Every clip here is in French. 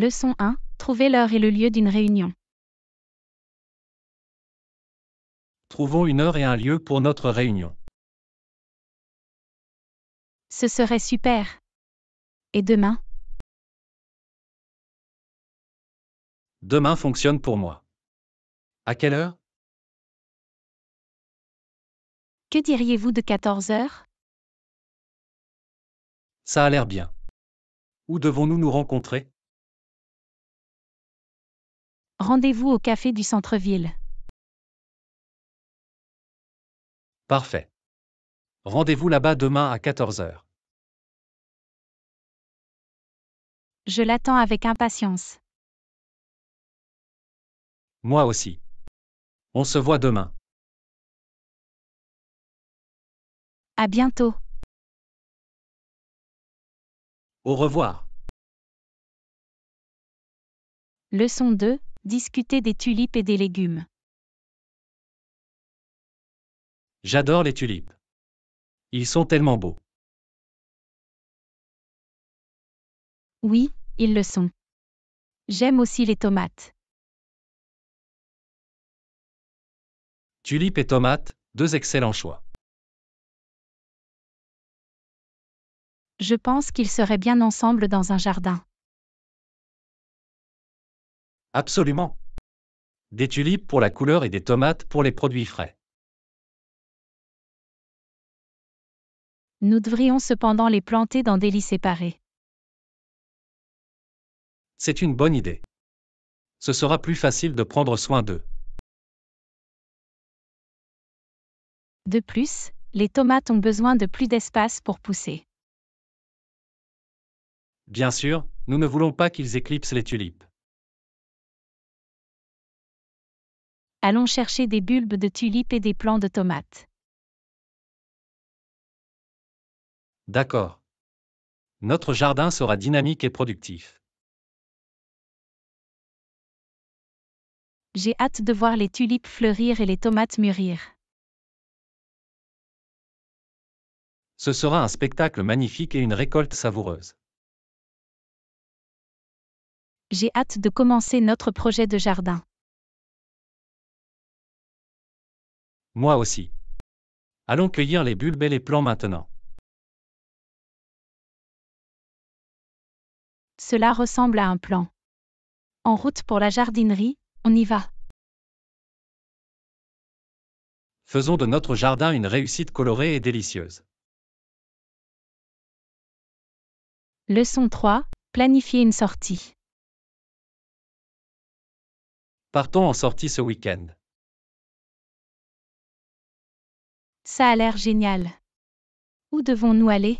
Leçon 1. Trouver l'heure et le lieu d'une réunion. Trouvons une heure et un lieu pour notre réunion. Ce serait super. Et demain Demain fonctionne pour moi. À quelle heure Que diriez-vous de 14 heures Ça a l'air bien. Où devons-nous nous rencontrer Rendez-vous au café du centre-ville. Parfait. Rendez-vous là-bas demain à 14h. Je l'attends avec impatience. Moi aussi. On se voit demain. À bientôt. Au revoir. Leçon 2. Discuter des tulipes et des légumes. J'adore les tulipes. Ils sont tellement beaux. Oui, ils le sont. J'aime aussi les tomates. Tulipes et tomates, deux excellents choix. Je pense qu'ils seraient bien ensemble dans un jardin. Absolument. Des tulipes pour la couleur et des tomates pour les produits frais. Nous devrions cependant les planter dans des lits séparés. C'est une bonne idée. Ce sera plus facile de prendre soin d'eux. De plus, les tomates ont besoin de plus d'espace pour pousser. Bien sûr, nous ne voulons pas qu'ils éclipsent les tulipes. allons chercher des bulbes de tulipes et des plants de tomates. D'accord. Notre jardin sera dynamique et productif. J'ai hâte de voir les tulipes fleurir et les tomates mûrir. Ce sera un spectacle magnifique et une récolte savoureuse. J'ai hâte de commencer notre projet de jardin. Moi aussi. Allons cueillir les bulbes et les plants maintenant. Cela ressemble à un plan. En route pour la jardinerie, on y va. Faisons de notre jardin une réussite colorée et délicieuse. Leçon 3. Planifier une sortie. Partons en sortie ce week-end. Ça a l'air génial. Où devons-nous aller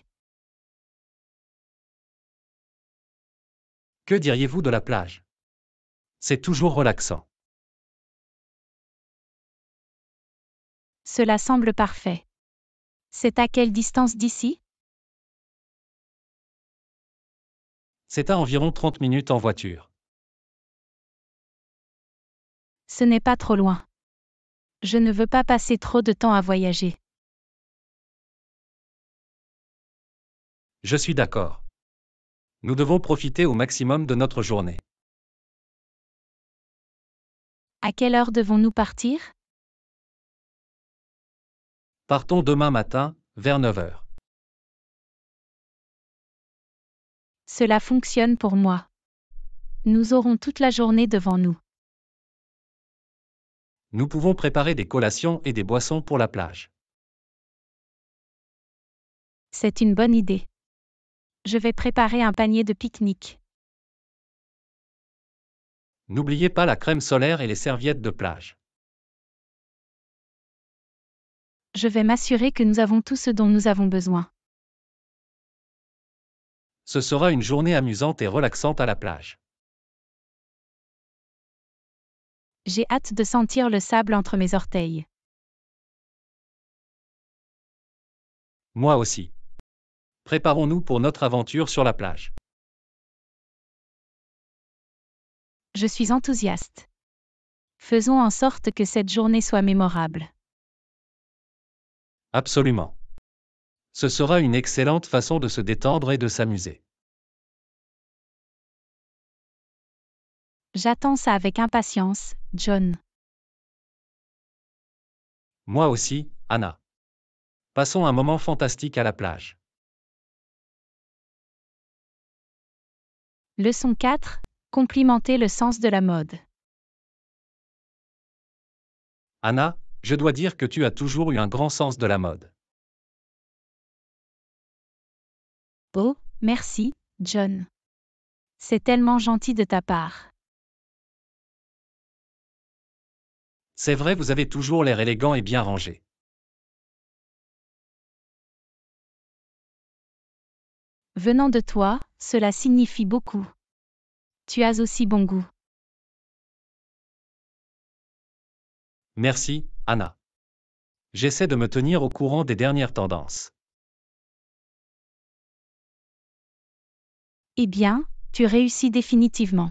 Que diriez-vous de la plage C'est toujours relaxant. Cela semble parfait. C'est à quelle distance d'ici C'est à environ 30 minutes en voiture. Ce n'est pas trop loin. Je ne veux pas passer trop de temps à voyager. Je suis d'accord. Nous devons profiter au maximum de notre journée. À quelle heure devons-nous partir Partons demain matin, vers 9 h Cela fonctionne pour moi. Nous aurons toute la journée devant nous. Nous pouvons préparer des collations et des boissons pour la plage. C'est une bonne idée. Je vais préparer un panier de pique-nique. N'oubliez pas la crème solaire et les serviettes de plage. Je vais m'assurer que nous avons tout ce dont nous avons besoin. Ce sera une journée amusante et relaxante à la plage. J'ai hâte de sentir le sable entre mes orteils. Moi aussi. Préparons-nous pour notre aventure sur la plage. Je suis enthousiaste. Faisons en sorte que cette journée soit mémorable. Absolument. Ce sera une excellente façon de se détendre et de s'amuser. J'attends ça avec impatience, John. Moi aussi, Anna. Passons un moment fantastique à la plage. Leçon 4. Complimenter le sens de la mode. Anna, je dois dire que tu as toujours eu un grand sens de la mode. Oh, merci, John. C'est tellement gentil de ta part. C'est vrai, vous avez toujours l'air élégant et bien rangé. Venant de toi, cela signifie beaucoup. Tu as aussi bon goût. Merci, Anna. J'essaie de me tenir au courant des dernières tendances. Eh bien, tu réussis définitivement.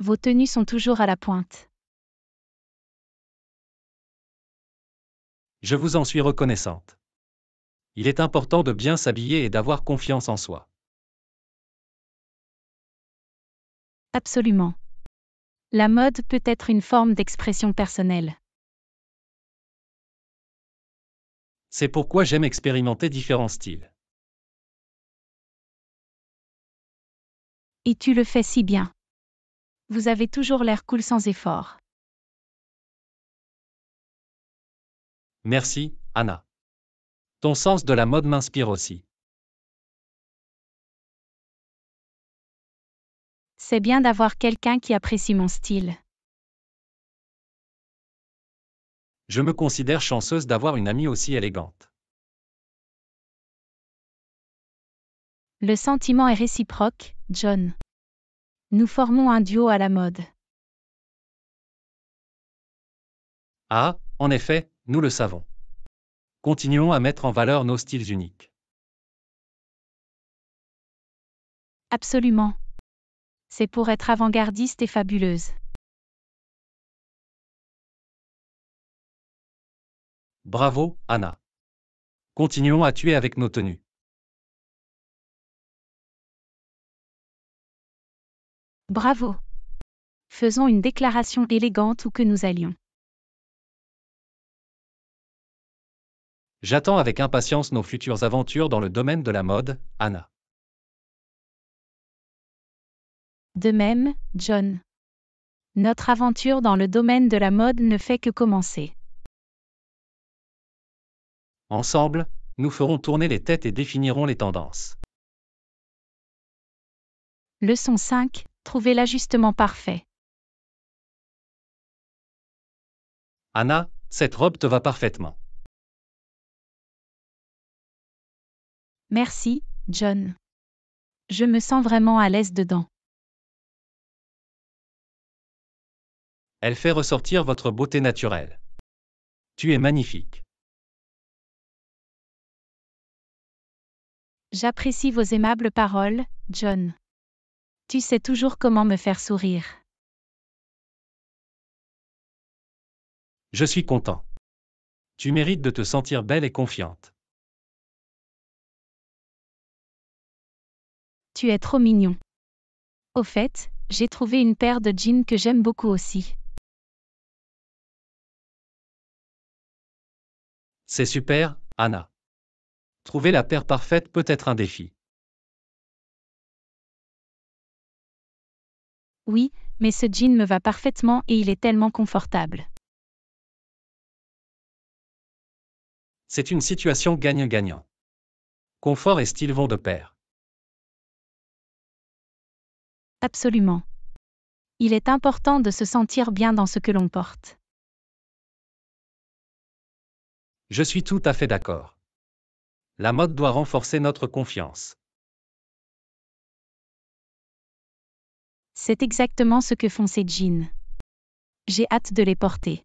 Vos tenues sont toujours à la pointe. Je vous en suis reconnaissante. Il est important de bien s'habiller et d'avoir confiance en soi. Absolument. La mode peut être une forme d'expression personnelle. C'est pourquoi j'aime expérimenter différents styles. Et tu le fais si bien. Vous avez toujours l'air cool sans effort. Merci, Anna. Ton sens de la mode m'inspire aussi. C'est bien d'avoir quelqu'un qui apprécie mon style. Je me considère chanceuse d'avoir une amie aussi élégante. Le sentiment est réciproque, John. Nous formons un duo à la mode. Ah, en effet, nous le savons. Continuons à mettre en valeur nos styles uniques. Absolument. C'est pour être avant-gardiste et fabuleuse. Bravo, Anna. Continuons à tuer avec nos tenues. Bravo. Faisons une déclaration élégante où que nous allions. J'attends avec impatience nos futures aventures dans le domaine de la mode, Anna. De même, John. Notre aventure dans le domaine de la mode ne fait que commencer. Ensemble, nous ferons tourner les têtes et définirons les tendances. Leçon 5. Trouver l'ajustement parfait. Anna, cette robe te va parfaitement. Merci, John. Je me sens vraiment à l'aise dedans. Elle fait ressortir votre beauté naturelle. Tu es magnifique. J'apprécie vos aimables paroles, John. Tu sais toujours comment me faire sourire. Je suis content. Tu mérites de te sentir belle et confiante. Tu es trop mignon. Au fait, j'ai trouvé une paire de jeans que j'aime beaucoup aussi. C'est super, Anna. Trouver la paire parfaite peut être un défi. Oui, mais ce jean me va parfaitement et il est tellement confortable. C'est une situation gagne gagnant Confort et style vont de pair. Absolument. Il est important de se sentir bien dans ce que l'on porte. Je suis tout à fait d'accord. La mode doit renforcer notre confiance. C'est exactement ce que font ces jeans. J'ai hâte de les porter.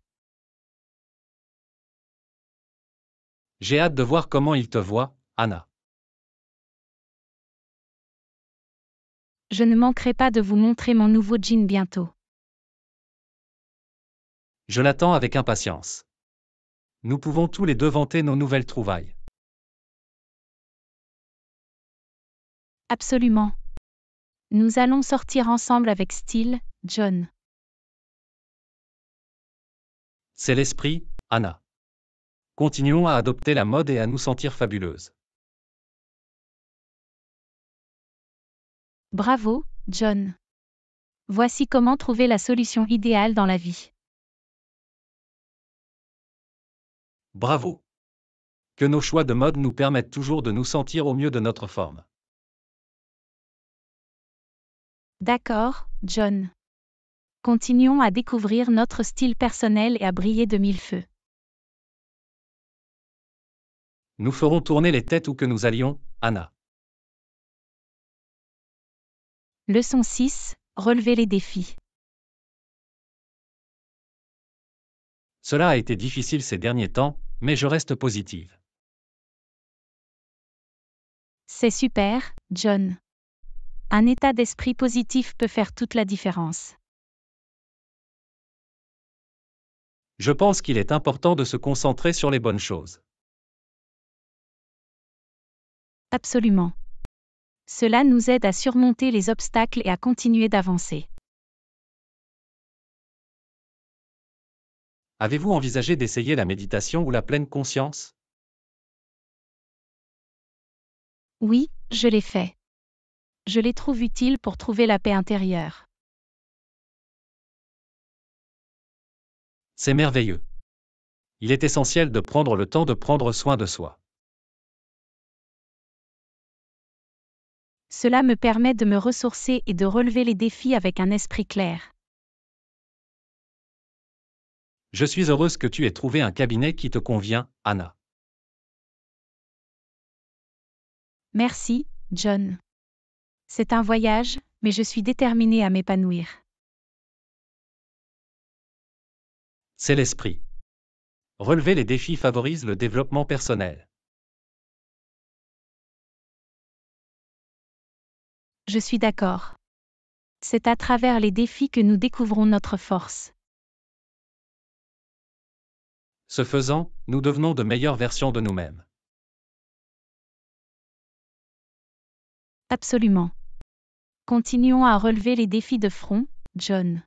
J'ai hâte de voir comment ils te voient, Anna. je ne manquerai pas de vous montrer mon nouveau jean bientôt. Je l'attends avec impatience. Nous pouvons tous les deux vanter nos nouvelles trouvailles. Absolument. Nous allons sortir ensemble avec style, John. C'est l'esprit, Anna. Continuons à adopter la mode et à nous sentir fabuleuses. Bravo, John. Voici comment trouver la solution idéale dans la vie. Bravo. Que nos choix de mode nous permettent toujours de nous sentir au mieux de notre forme. D'accord, John. Continuons à découvrir notre style personnel et à briller de mille feux. Nous ferons tourner les têtes où que nous allions, Anna. Leçon 6. Relever les défis. Cela a été difficile ces derniers temps, mais je reste positive. C'est super, John. Un état d'esprit positif peut faire toute la différence. Je pense qu'il est important de se concentrer sur les bonnes choses. Absolument. Cela nous aide à surmonter les obstacles et à continuer d'avancer. Avez-vous envisagé d'essayer la méditation ou la pleine conscience Oui, je l'ai fait. Je les trouve utiles pour trouver la paix intérieure. C'est merveilleux. Il est essentiel de prendre le temps de prendre soin de soi. Cela me permet de me ressourcer et de relever les défis avec un esprit clair. Je suis heureuse que tu aies trouvé un cabinet qui te convient, Anna. Merci, John. C'est un voyage, mais je suis déterminée à m'épanouir. C'est l'esprit. Relever les défis favorise le développement personnel. Je suis d'accord. C'est à travers les défis que nous découvrons notre force. Ce faisant, nous devenons de meilleures versions de nous-mêmes. Absolument. Continuons à relever les défis de front, John.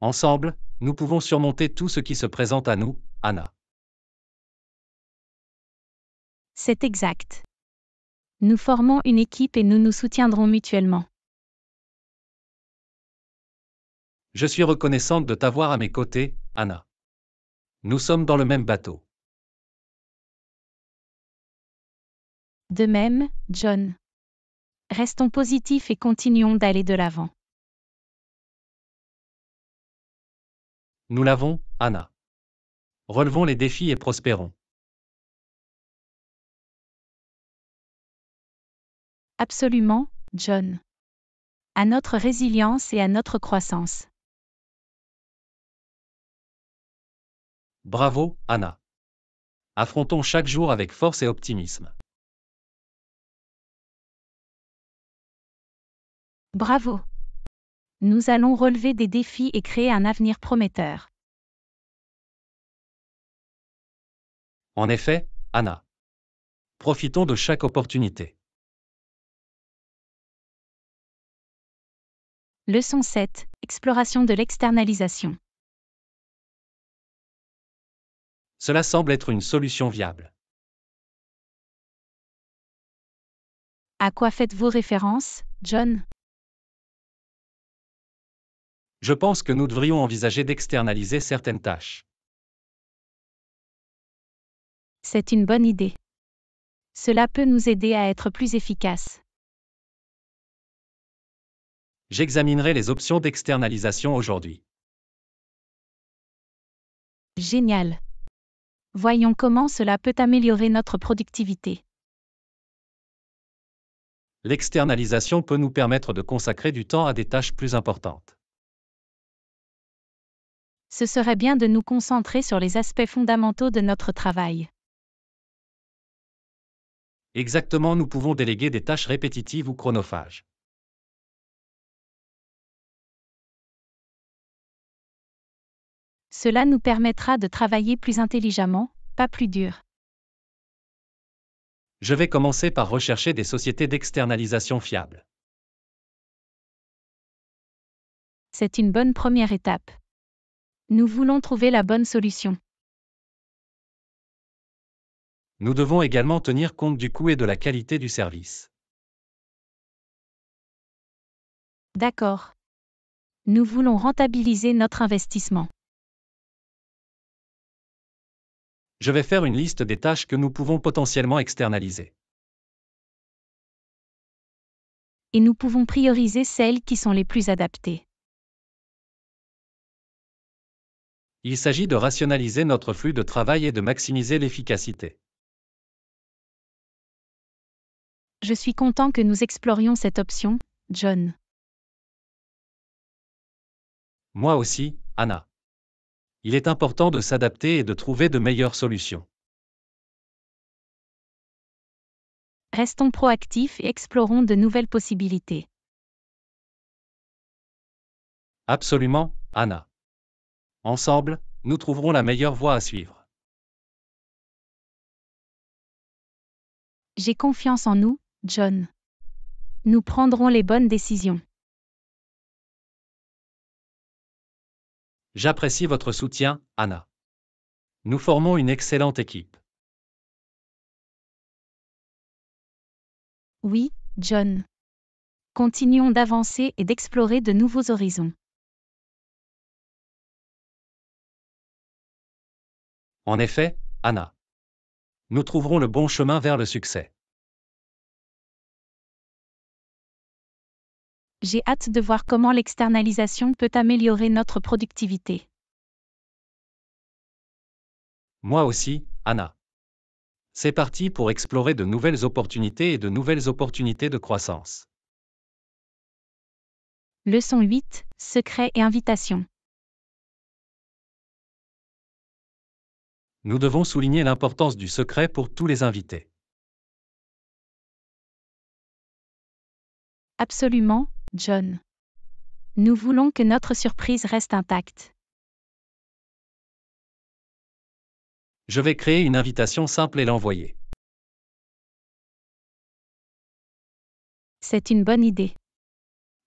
Ensemble, nous pouvons surmonter tout ce qui se présente à nous, Anna. C'est exact. Nous formons une équipe et nous nous soutiendrons mutuellement. Je suis reconnaissante de t'avoir à mes côtés, Anna. Nous sommes dans le même bateau. De même, John. Restons positifs et continuons d'aller de l'avant. Nous l'avons, Anna. Relevons les défis et prospérons. Absolument, John. À notre résilience et à notre croissance. Bravo, Anna. Affrontons chaque jour avec force et optimisme. Bravo. Nous allons relever des défis et créer un avenir prometteur. En effet, Anna. Profitons de chaque opportunité. Leçon 7. Exploration de l'externalisation. Cela semble être une solution viable. À quoi faites-vous référence, John Je pense que nous devrions envisager d'externaliser certaines tâches. C'est une bonne idée. Cela peut nous aider à être plus efficaces. J'examinerai les options d'externalisation aujourd'hui. Génial. Voyons comment cela peut améliorer notre productivité. L'externalisation peut nous permettre de consacrer du temps à des tâches plus importantes. Ce serait bien de nous concentrer sur les aspects fondamentaux de notre travail. Exactement, nous pouvons déléguer des tâches répétitives ou chronophages. Cela nous permettra de travailler plus intelligemment, pas plus dur. Je vais commencer par rechercher des sociétés d'externalisation fiables. C'est une bonne première étape. Nous voulons trouver la bonne solution. Nous devons également tenir compte du coût et de la qualité du service. D'accord. Nous voulons rentabiliser notre investissement. je vais faire une liste des tâches que nous pouvons potentiellement externaliser. Et nous pouvons prioriser celles qui sont les plus adaptées. Il s'agit de rationaliser notre flux de travail et de maximiser l'efficacité. Je suis content que nous explorions cette option, John. Moi aussi, Anna il est important de s'adapter et de trouver de meilleures solutions. Restons proactifs et explorons de nouvelles possibilités. Absolument, Anna. Ensemble, nous trouverons la meilleure voie à suivre. J'ai confiance en nous, John. Nous prendrons les bonnes décisions. J'apprécie votre soutien, Anna. Nous formons une excellente équipe. Oui, John. Continuons d'avancer et d'explorer de nouveaux horizons. En effet, Anna. Nous trouverons le bon chemin vers le succès. J'ai hâte de voir comment l'externalisation peut améliorer notre productivité. Moi aussi, Anna. C'est parti pour explorer de nouvelles opportunités et de nouvelles opportunités de croissance. Leçon 8, Secrets et invitations. Nous devons souligner l'importance du secret pour tous les invités. Absolument, John. Nous voulons que notre surprise reste intacte. Je vais créer une invitation simple et l'envoyer. C'est une bonne idée.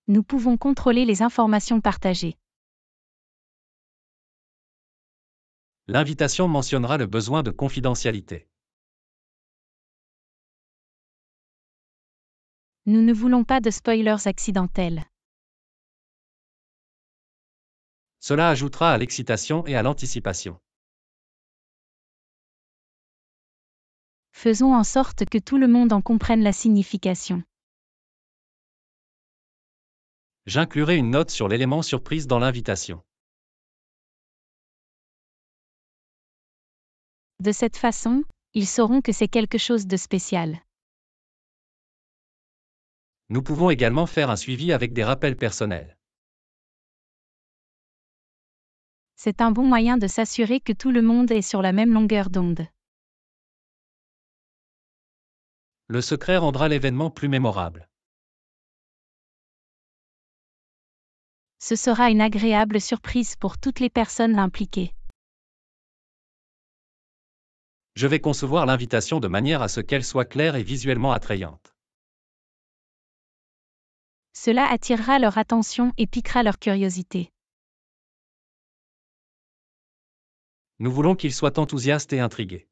Nous pouvons contrôler les informations partagées. L'invitation mentionnera le besoin de confidentialité. Nous ne voulons pas de spoilers accidentels. Cela ajoutera à l'excitation et à l'anticipation. Faisons en sorte que tout le monde en comprenne la signification. J'inclurai une note sur l'élément surprise dans l'invitation. De cette façon, ils sauront que c'est quelque chose de spécial. Nous pouvons également faire un suivi avec des rappels personnels. C'est un bon moyen de s'assurer que tout le monde est sur la même longueur d'onde. Le secret rendra l'événement plus mémorable. Ce sera une agréable surprise pour toutes les personnes impliquées. Je vais concevoir l'invitation de manière à ce qu'elle soit claire et visuellement attrayante. Cela attirera leur attention et piquera leur curiosité. Nous voulons qu'ils soient enthousiastes et intrigués.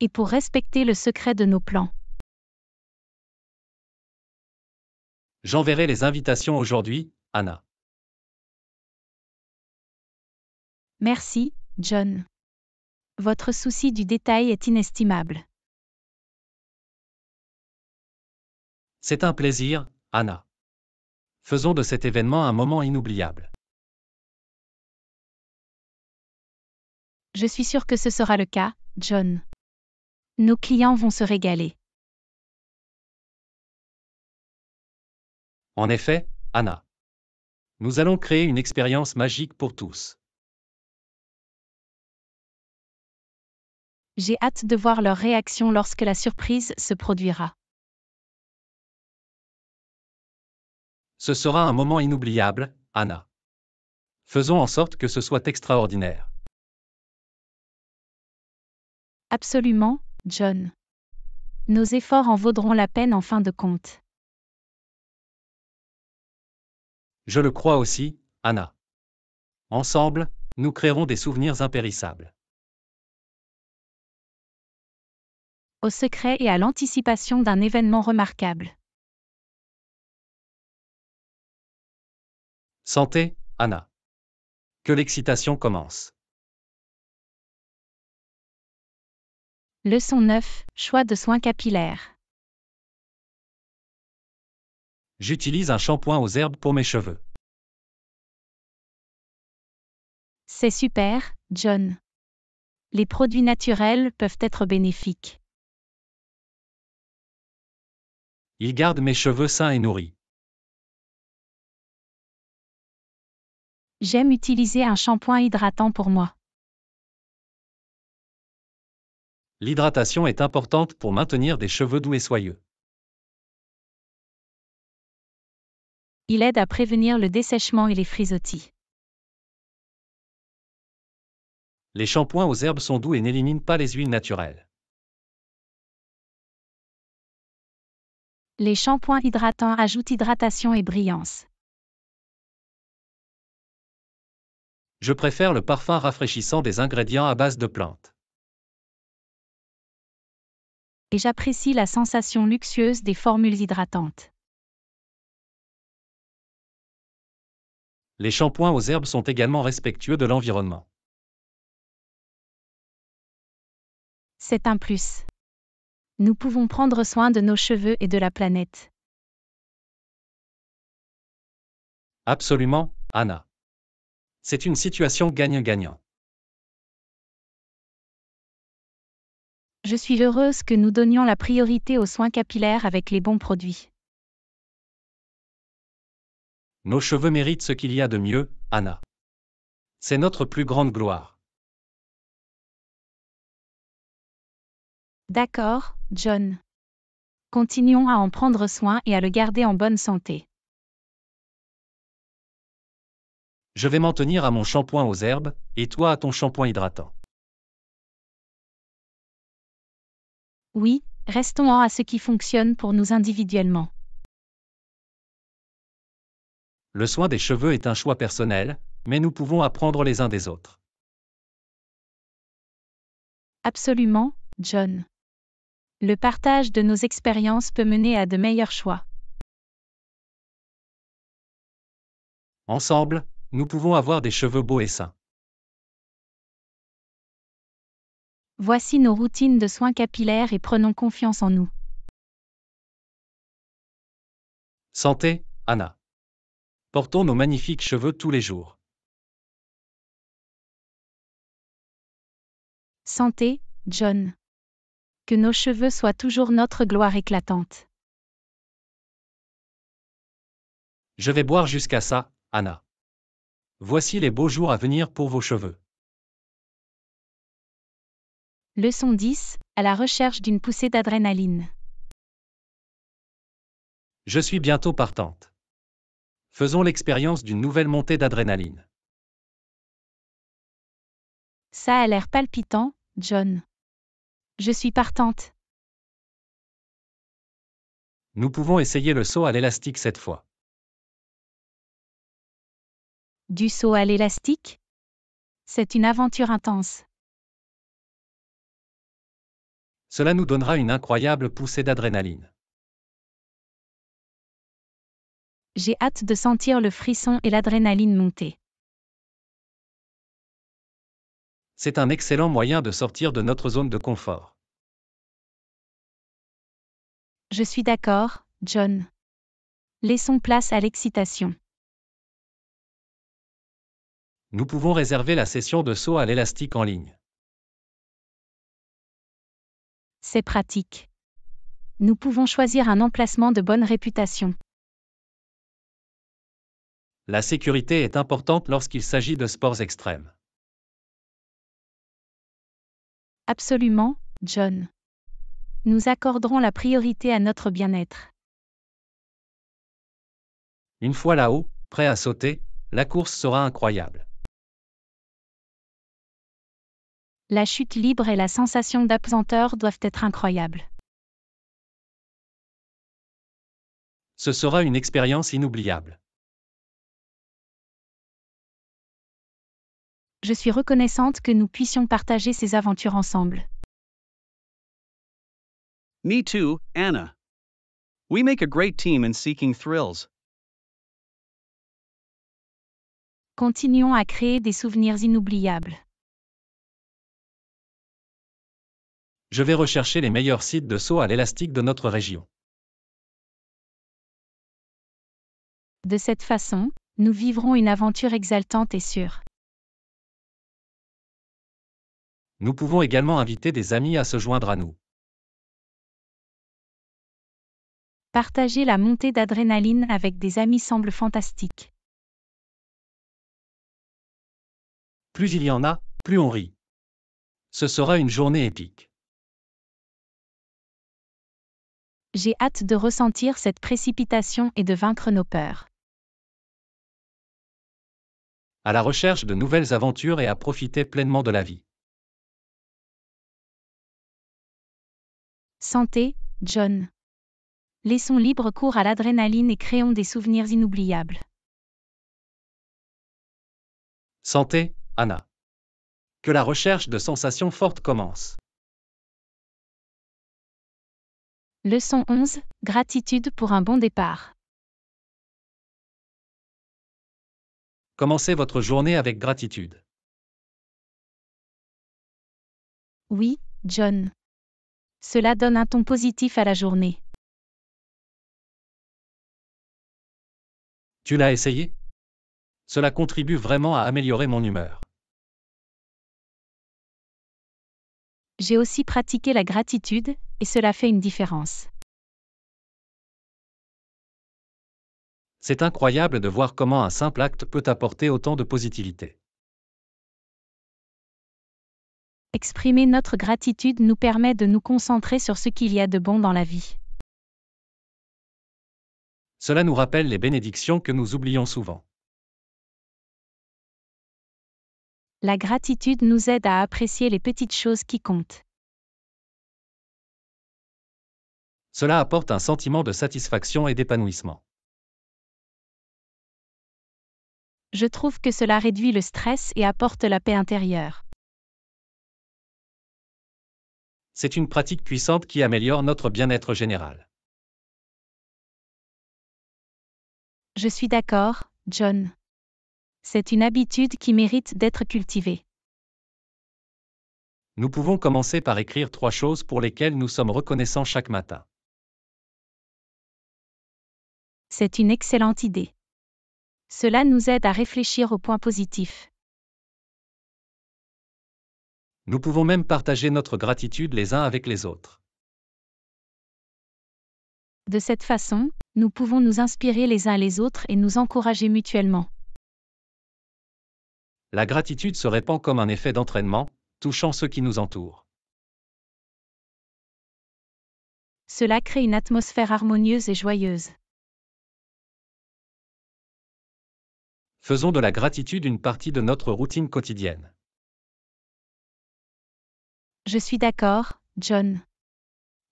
Et pour respecter le secret de nos plans. J'enverrai les invitations aujourd'hui, Anna. Merci, John. Votre souci du détail est inestimable. C'est un plaisir, Anna. Faisons de cet événement un moment inoubliable. Je suis sûre que ce sera le cas, John. Nos clients vont se régaler. En effet, Anna. Nous allons créer une expérience magique pour tous. J'ai hâte de voir leur réaction lorsque la surprise se produira. Ce sera un moment inoubliable, Anna. Faisons en sorte que ce soit extraordinaire. Absolument, John. Nos efforts en vaudront la peine en fin de compte. Je le crois aussi, Anna. Ensemble, nous créerons des souvenirs impérissables. Au secret et à l'anticipation d'un événement remarquable. Santé, Anna. Que l'excitation commence. Leçon 9. Choix de soins capillaires. J'utilise un shampoing aux herbes pour mes cheveux. C'est super, John. Les produits naturels peuvent être bénéfiques. Ils gardent mes cheveux sains et nourris. J'aime utiliser un shampoing hydratant pour moi. L'hydratation est importante pour maintenir des cheveux doux et soyeux. Il aide à prévenir le dessèchement et les frisottis. Les shampoings aux herbes sont doux et n'éliminent pas les huiles naturelles. Les shampoings hydratants ajoutent hydratation et brillance. Je préfère le parfum rafraîchissant des ingrédients à base de plantes. Et j'apprécie la sensation luxueuse des formules hydratantes. Les shampoings aux herbes sont également respectueux de l'environnement. C'est un plus. Nous pouvons prendre soin de nos cheveux et de la planète. Absolument, Anna. C'est une situation gagne gagnant Je suis heureuse que nous donnions la priorité aux soins capillaires avec les bons produits. Nos cheveux méritent ce qu'il y a de mieux, Anna. C'est notre plus grande gloire. D'accord, John. Continuons à en prendre soin et à le garder en bonne santé. Je vais m'en tenir à mon shampoing aux herbes, et toi à ton shampoing hydratant. Oui, restons-en à ce qui fonctionne pour nous individuellement. Le soin des cheveux est un choix personnel, mais nous pouvons apprendre les uns des autres. Absolument, John. Le partage de nos expériences peut mener à de meilleurs choix. Ensemble, nous pouvons avoir des cheveux beaux et sains. Voici nos routines de soins capillaires et prenons confiance en nous. Santé, Anna. Portons nos magnifiques cheveux tous les jours. Santé, John. Que nos cheveux soient toujours notre gloire éclatante. Je vais boire jusqu'à ça, Anna. Voici les beaux jours à venir pour vos cheveux. Leçon 10. À la recherche d'une poussée d'adrénaline. Je suis bientôt partante. Faisons l'expérience d'une nouvelle montée d'adrénaline. Ça a l'air palpitant, John. Je suis partante. Nous pouvons essayer le saut à l'élastique cette fois. Du saut à l'élastique C'est une aventure intense. Cela nous donnera une incroyable poussée d'adrénaline. J'ai hâte de sentir le frisson et l'adrénaline monter. C'est un excellent moyen de sortir de notre zone de confort. Je suis d'accord, John. Laissons place à l'excitation nous pouvons réserver la session de saut à l'élastique en ligne. C'est pratique. Nous pouvons choisir un emplacement de bonne réputation. La sécurité est importante lorsqu'il s'agit de sports extrêmes. Absolument, John. Nous accorderons la priorité à notre bien-être. Une fois là-haut, prêt à sauter, la course sera incroyable. la chute libre et la sensation d'absenteur doivent être incroyables. Ce sera une expérience inoubliable. Je suis reconnaissante que nous puissions partager ces aventures ensemble. Me too, Anna. We make a great team in seeking thrills. Continuons à créer des souvenirs inoubliables. je vais rechercher les meilleurs sites de saut à l'élastique de notre région. De cette façon, nous vivrons une aventure exaltante et sûre. Nous pouvons également inviter des amis à se joindre à nous. Partager la montée d'adrénaline avec des amis semble fantastique. Plus il y en a, plus on rit. Ce sera une journée épique. J'ai hâte de ressentir cette précipitation et de vaincre nos peurs. À la recherche de nouvelles aventures et à profiter pleinement de la vie. Santé, John. Laissons libre cours à l'adrénaline et créons des souvenirs inoubliables. Santé, Anna. Que la recherche de sensations fortes commence. Leçon 11. Gratitude pour un bon départ. Commencez votre journée avec gratitude. Oui, John. Cela donne un ton positif à la journée. Tu l'as essayé Cela contribue vraiment à améliorer mon humeur. J'ai aussi pratiqué la gratitude, et cela fait une différence. C'est incroyable de voir comment un simple acte peut apporter autant de positivité. Exprimer notre gratitude nous permet de nous concentrer sur ce qu'il y a de bon dans la vie. Cela nous rappelle les bénédictions que nous oublions souvent. La gratitude nous aide à apprécier les petites choses qui comptent. Cela apporte un sentiment de satisfaction et d'épanouissement. Je trouve que cela réduit le stress et apporte la paix intérieure. C'est une pratique puissante qui améliore notre bien-être général. Je suis d'accord, John. C'est une habitude qui mérite d'être cultivée. Nous pouvons commencer par écrire trois choses pour lesquelles nous sommes reconnaissants chaque matin. C'est une excellente idée. Cela nous aide à réfléchir aux points positifs. Nous pouvons même partager notre gratitude les uns avec les autres. De cette façon, nous pouvons nous inspirer les uns les autres et nous encourager mutuellement la gratitude se répand comme un effet d'entraînement, touchant ceux qui nous entourent. Cela crée une atmosphère harmonieuse et joyeuse. Faisons de la gratitude une partie de notre routine quotidienne. Je suis d'accord, John.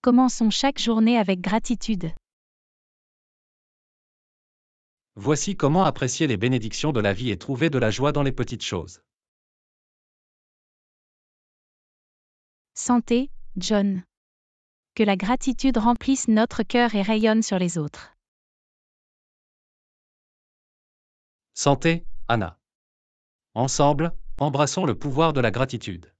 Commençons chaque journée avec gratitude. Voici comment apprécier les bénédictions de la vie et trouver de la joie dans les petites choses. Santé, John. Que la gratitude remplisse notre cœur et rayonne sur les autres. Santé, Anna. Ensemble, embrassons le pouvoir de la gratitude.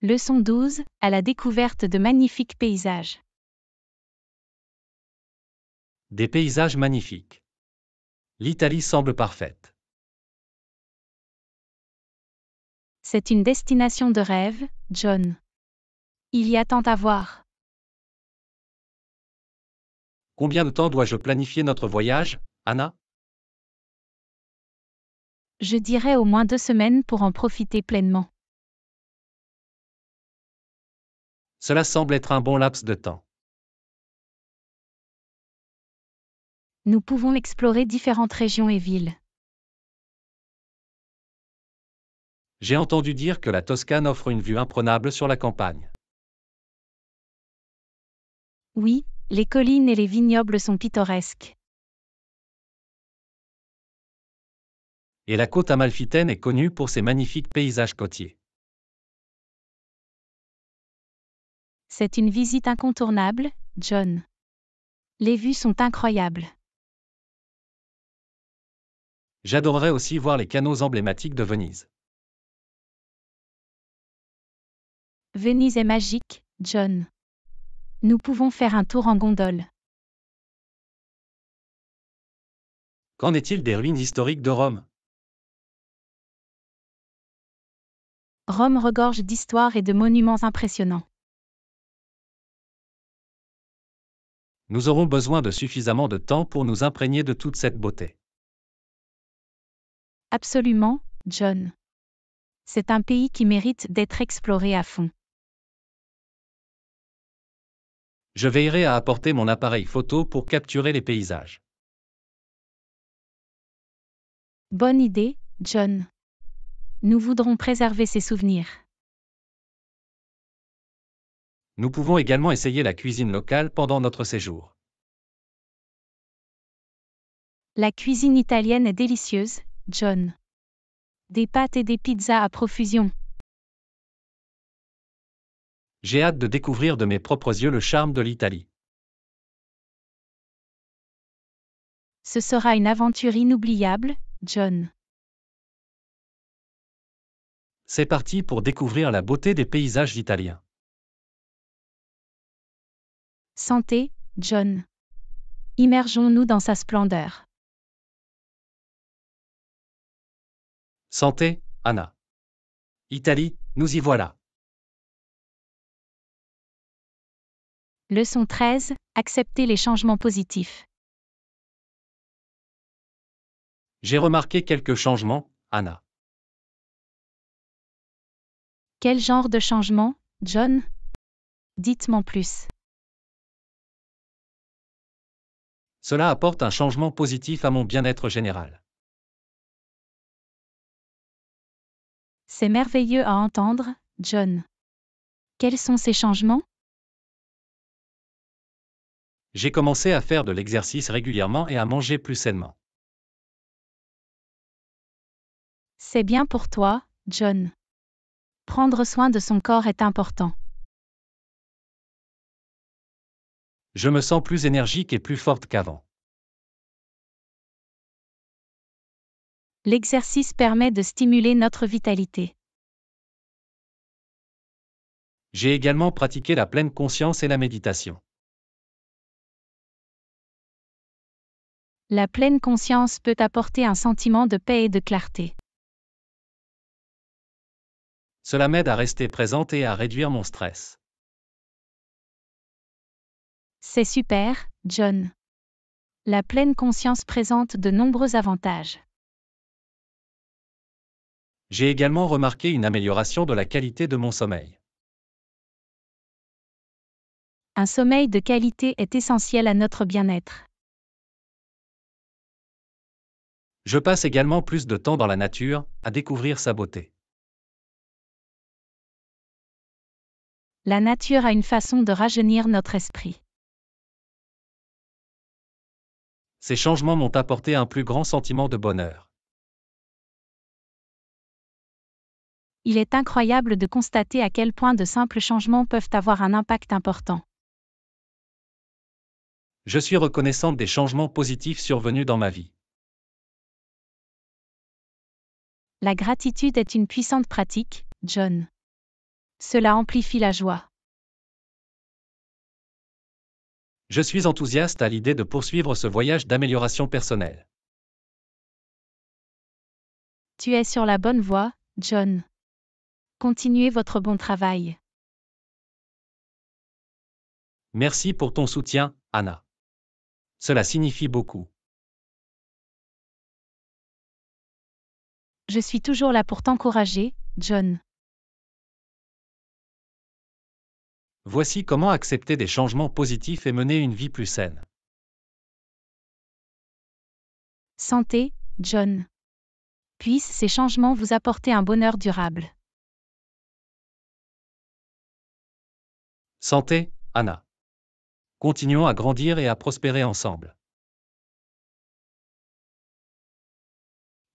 Leçon 12, à la découverte de magnifiques paysages. Des paysages magnifiques. L'Italie semble parfaite. C'est une destination de rêve, John. Il y a tant à voir. Combien de temps dois-je planifier notre voyage, Anna Je dirais au moins deux semaines pour en profiter pleinement. Cela semble être un bon laps de temps. nous pouvons explorer différentes régions et villes. J'ai entendu dire que la Toscane offre une vue imprenable sur la campagne. Oui, les collines et les vignobles sont pittoresques. Et la côte amalfitaine est connue pour ses magnifiques paysages côtiers. C'est une visite incontournable, John. Les vues sont incroyables. J'adorerais aussi voir les canaux emblématiques de Venise. Venise est magique, John. Nous pouvons faire un tour en gondole. Qu'en est-il des ruines historiques de Rome Rome regorge d'histoires et de monuments impressionnants. Nous aurons besoin de suffisamment de temps pour nous imprégner de toute cette beauté. Absolument, John. C'est un pays qui mérite d'être exploré à fond. Je veillerai à apporter mon appareil photo pour capturer les paysages. Bonne idée, John. Nous voudrons préserver ces souvenirs. Nous pouvons également essayer la cuisine locale pendant notre séjour. La cuisine italienne est délicieuse, John. Des pâtes et des pizzas à profusion. J'ai hâte de découvrir de mes propres yeux le charme de l'Italie. Ce sera une aventure inoubliable, John. C'est parti pour découvrir la beauté des paysages italiens. Santé, John. Immergeons-nous dans sa splendeur. Santé, Anna. Italie, nous y voilà. Leçon 13. Accepter les changements positifs. J'ai remarqué quelques changements, Anna. Quel genre de changement, John dites moi plus. Cela apporte un changement positif à mon bien-être général. C'est merveilleux à entendre, John. Quels sont ces changements J'ai commencé à faire de l'exercice régulièrement et à manger plus sainement. C'est bien pour toi, John. Prendre soin de son corps est important. Je me sens plus énergique et plus forte qu'avant. L'exercice permet de stimuler notre vitalité. J'ai également pratiqué la pleine conscience et la méditation. La pleine conscience peut apporter un sentiment de paix et de clarté. Cela m'aide à rester présente et à réduire mon stress. C'est super, John. La pleine conscience présente de nombreux avantages. J'ai également remarqué une amélioration de la qualité de mon sommeil. Un sommeil de qualité est essentiel à notre bien-être. Je passe également plus de temps dans la nature, à découvrir sa beauté. La nature a une façon de rajeunir notre esprit. Ces changements m'ont apporté un plus grand sentiment de bonheur. il est incroyable de constater à quel point de simples changements peuvent avoir un impact important. Je suis reconnaissante des changements positifs survenus dans ma vie. La gratitude est une puissante pratique, John. Cela amplifie la joie. Je suis enthousiaste à l'idée de poursuivre ce voyage d'amélioration personnelle. Tu es sur la bonne voie, John. Continuez votre bon travail. Merci pour ton soutien, Anna. Cela signifie beaucoup. Je suis toujours là pour t'encourager, John. Voici comment accepter des changements positifs et mener une vie plus saine. Santé, John. Puissent ces changements vous apporter un bonheur durable. Santé, Anna. Continuons à grandir et à prospérer ensemble.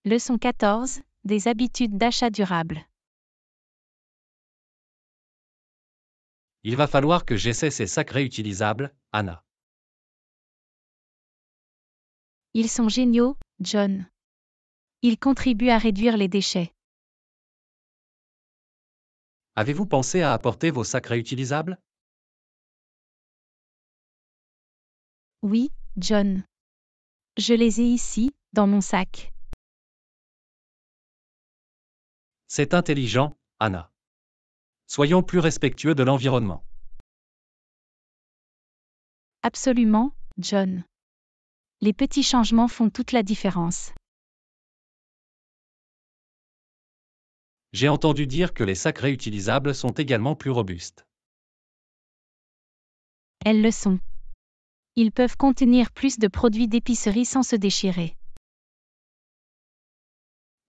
Leçon 14. Des habitudes d'achat durable. Il va falloir que j'essaie ces sacs réutilisables, Anna. Ils sont géniaux, John. Ils contribuent à réduire les déchets. Avez-vous pensé à apporter vos sacs réutilisables Oui, John. Je les ai ici, dans mon sac. C'est intelligent, Anna. Soyons plus respectueux de l'environnement. Absolument, John. Les petits changements font toute la différence. J'ai entendu dire que les sacs réutilisables sont également plus robustes. Elles le sont ils peuvent contenir plus de produits d'épicerie sans se déchirer.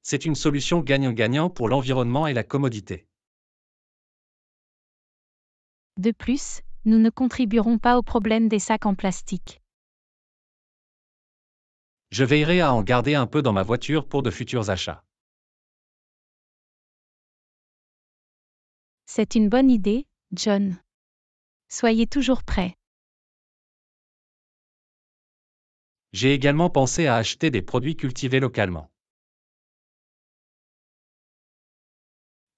C'est une solution gagnant-gagnant pour l'environnement et la commodité. De plus, nous ne contribuerons pas au problème des sacs en plastique. Je veillerai à en garder un peu dans ma voiture pour de futurs achats. C'est une bonne idée, John. Soyez toujours prêt. J'ai également pensé à acheter des produits cultivés localement.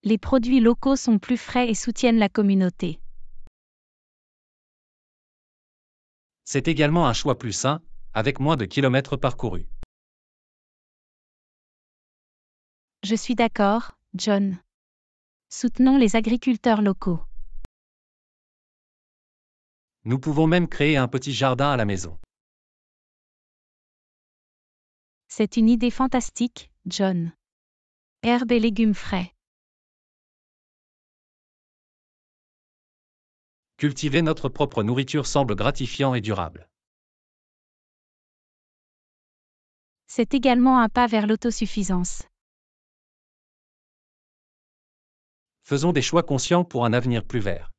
Les produits locaux sont plus frais et soutiennent la communauté. C'est également un choix plus sain, avec moins de kilomètres parcourus. Je suis d'accord, John. Soutenons les agriculteurs locaux. Nous pouvons même créer un petit jardin à la maison. C'est une idée fantastique, John. Herbes et légumes frais. Cultiver notre propre nourriture semble gratifiant et durable. C'est également un pas vers l'autosuffisance. Faisons des choix conscients pour un avenir plus vert.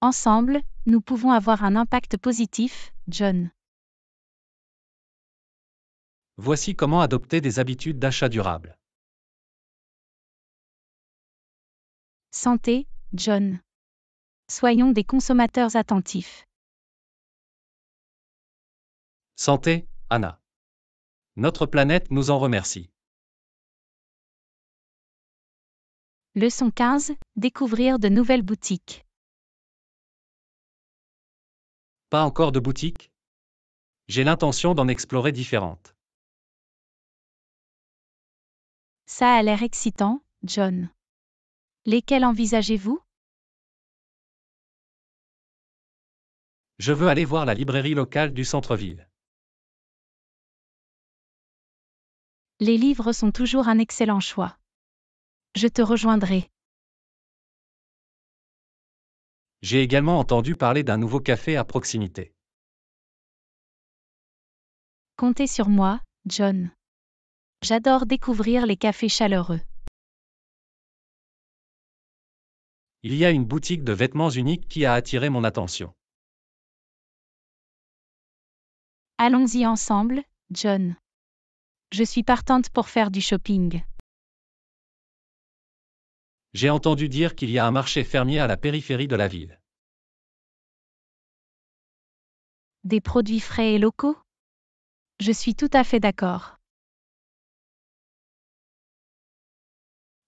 Ensemble, nous pouvons avoir un impact positif, John. Voici comment adopter des habitudes d'achat durable. Santé, John. Soyons des consommateurs attentifs. Santé, Anna. Notre planète nous en remercie. Leçon 15. Découvrir de nouvelles boutiques. Pas encore de boutique J'ai l'intention d'en explorer différentes. Ça a l'air excitant, John. Lesquels envisagez-vous Je veux aller voir la librairie locale du centre-ville. Les livres sont toujours un excellent choix. Je te rejoindrai. J'ai également entendu parler d'un nouveau café à proximité. Comptez sur moi, John. J'adore découvrir les cafés chaleureux. Il y a une boutique de vêtements uniques qui a attiré mon attention. Allons-y ensemble, John. Je suis partante pour faire du shopping. J'ai entendu dire qu'il y a un marché fermier à la périphérie de la ville. Des produits frais et locaux Je suis tout à fait d'accord.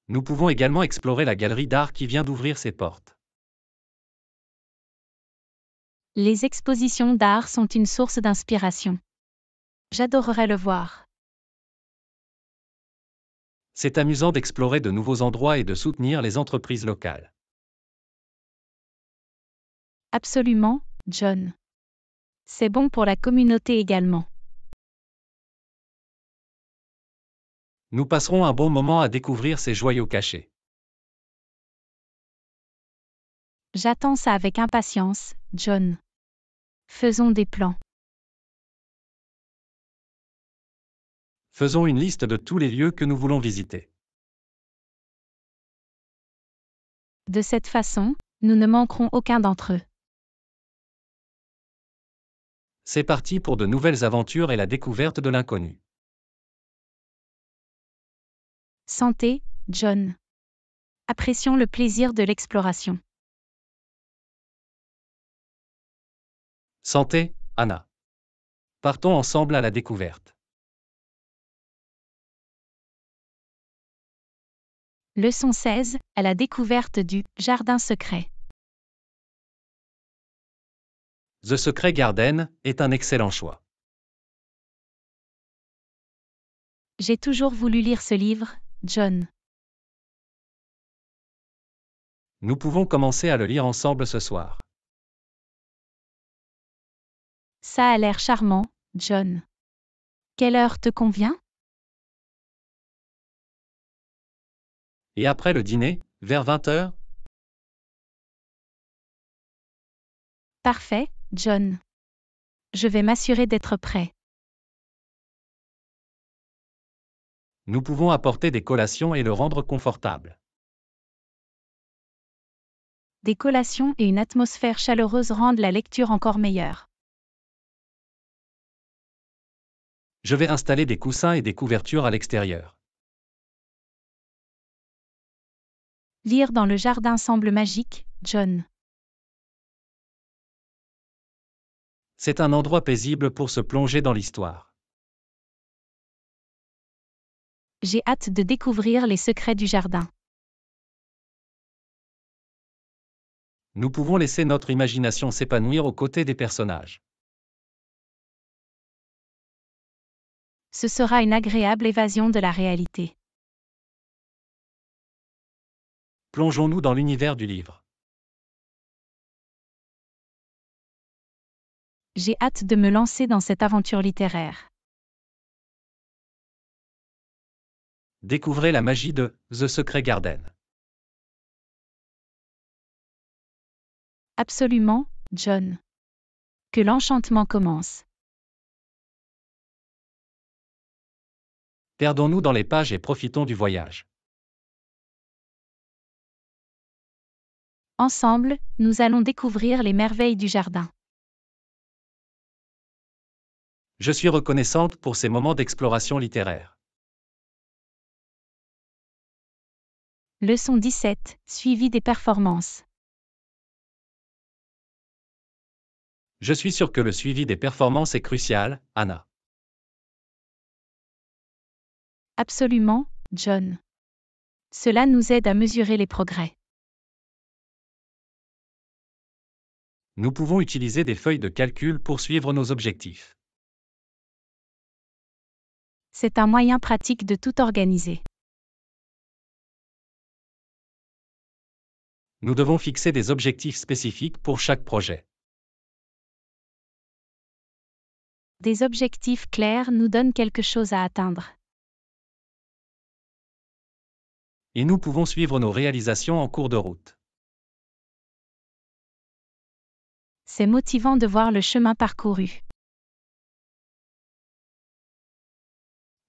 Nous pouvons également explorer la galerie d'art qui vient d'ouvrir ses portes. Les expositions d'art sont une source d'inspiration. J'adorerais le voir. C'est amusant d'explorer de nouveaux endroits et de soutenir les entreprises locales. Absolument, John. C'est bon pour la communauté également. Nous passerons un bon moment à découvrir ces joyaux cachés. J'attends ça avec impatience, John. Faisons des plans. Faisons une liste de tous les lieux que nous voulons visiter. De cette façon, nous ne manquerons aucun d'entre eux. C'est parti pour de nouvelles aventures et la découverte de l'inconnu. Santé, John. Apprécions le plaisir de l'exploration. Santé, Anna. Partons ensemble à la découverte. Leçon 16, à la découverte du Jardin secret. The Secret Garden est un excellent choix. J'ai toujours voulu lire ce livre, John. Nous pouvons commencer à le lire ensemble ce soir. Ça a l'air charmant, John. Quelle heure te convient Et après le dîner, vers 20 h Parfait, John. Je vais m'assurer d'être prêt. Nous pouvons apporter des collations et le rendre confortable. Des collations et une atmosphère chaleureuse rendent la lecture encore meilleure. Je vais installer des coussins et des couvertures à l'extérieur. Lire dans le jardin semble magique, John. C'est un endroit paisible pour se plonger dans l'histoire. j'ai hâte de découvrir les secrets du jardin. Nous pouvons laisser notre imagination s'épanouir aux côtés des personnages. Ce sera une agréable évasion de la réalité. Plongeons-nous dans l'univers du livre. J'ai hâte de me lancer dans cette aventure littéraire. Découvrez la magie de The Secret Garden. Absolument, John. Que l'enchantement commence. Perdons-nous dans les pages et profitons du voyage. Ensemble, nous allons découvrir les merveilles du jardin. Je suis reconnaissante pour ces moments d'exploration littéraire. Leçon 17. Suivi des performances. Je suis sûr que le suivi des performances est crucial, Anna. Absolument, John. Cela nous aide à mesurer les progrès. Nous pouvons utiliser des feuilles de calcul pour suivre nos objectifs. C'est un moyen pratique de tout organiser. nous devons fixer des objectifs spécifiques pour chaque projet. Des objectifs clairs nous donnent quelque chose à atteindre. Et nous pouvons suivre nos réalisations en cours de route. C'est motivant de voir le chemin parcouru.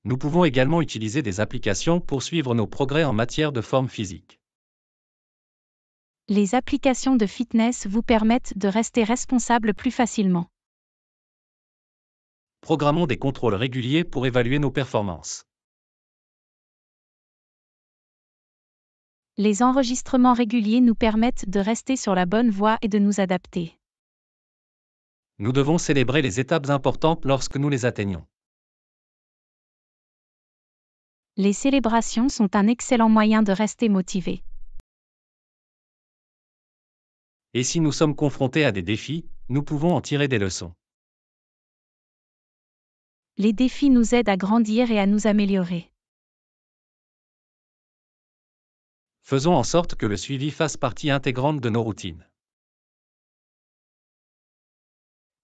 Nous pouvons également utiliser des applications pour suivre nos progrès en matière de forme physique. Les applications de fitness vous permettent de rester responsable plus facilement. Programmons des contrôles réguliers pour évaluer nos performances. Les enregistrements réguliers nous permettent de rester sur la bonne voie et de nous adapter. Nous devons célébrer les étapes importantes lorsque nous les atteignons. Les célébrations sont un excellent moyen de rester motivé. et si nous sommes confrontés à des défis, nous pouvons en tirer des leçons. Les défis nous aident à grandir et à nous améliorer. Faisons en sorte que le suivi fasse partie intégrante de nos routines.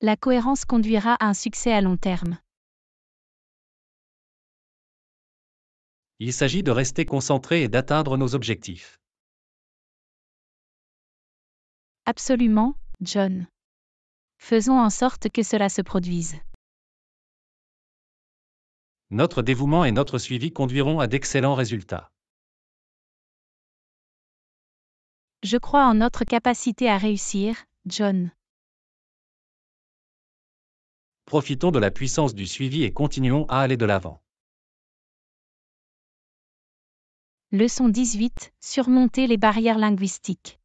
La cohérence conduira à un succès à long terme. Il s'agit de rester concentré et d'atteindre nos objectifs. Absolument, John. Faisons en sorte que cela se produise. Notre dévouement et notre suivi conduiront à d'excellents résultats. Je crois en notre capacité à réussir, John. Profitons de la puissance du suivi et continuons à aller de l'avant. Leçon 18. Surmonter les barrières linguistiques.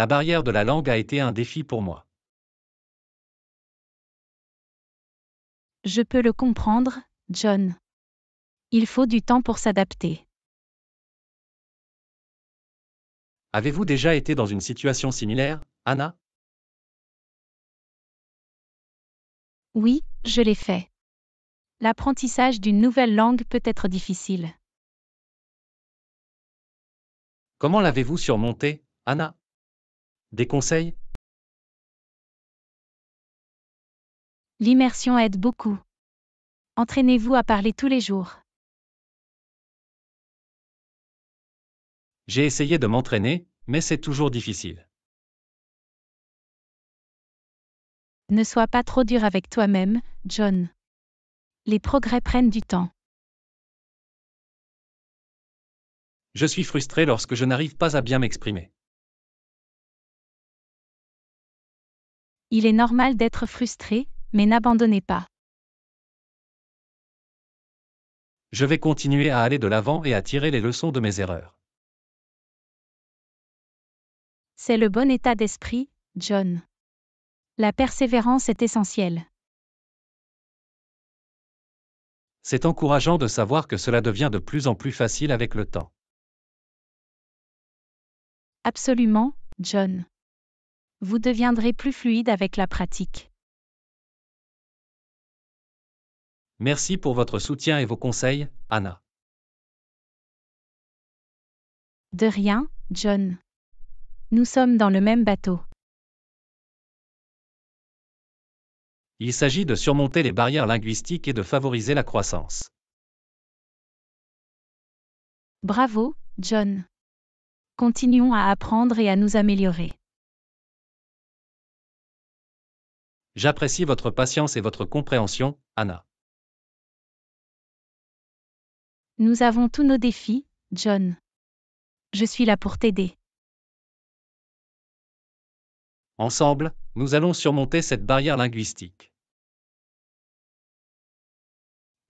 La barrière de la langue a été un défi pour moi. Je peux le comprendre, John. Il faut du temps pour s'adapter. Avez-vous déjà été dans une situation similaire, Anna Oui, je l'ai fait. L'apprentissage d'une nouvelle langue peut être difficile. Comment l'avez-vous surmonté, Anna des conseils L'immersion aide beaucoup. Entraînez-vous à parler tous les jours. J'ai essayé de m'entraîner, mais c'est toujours difficile. Ne sois pas trop dur avec toi-même, John. Les progrès prennent du temps. Je suis frustré lorsque je n'arrive pas à bien m'exprimer. Il est normal d'être frustré, mais n'abandonnez pas. Je vais continuer à aller de l'avant et à tirer les leçons de mes erreurs. C'est le bon état d'esprit, John. La persévérance est essentielle. C'est encourageant de savoir que cela devient de plus en plus facile avec le temps. Absolument, John vous deviendrez plus fluide avec la pratique. Merci pour votre soutien et vos conseils, Anna. De rien, John. Nous sommes dans le même bateau. Il s'agit de surmonter les barrières linguistiques et de favoriser la croissance. Bravo, John. Continuons à apprendre et à nous améliorer. J'apprécie votre patience et votre compréhension, Anna. Nous avons tous nos défis, John. Je suis là pour t'aider. Ensemble, nous allons surmonter cette barrière linguistique.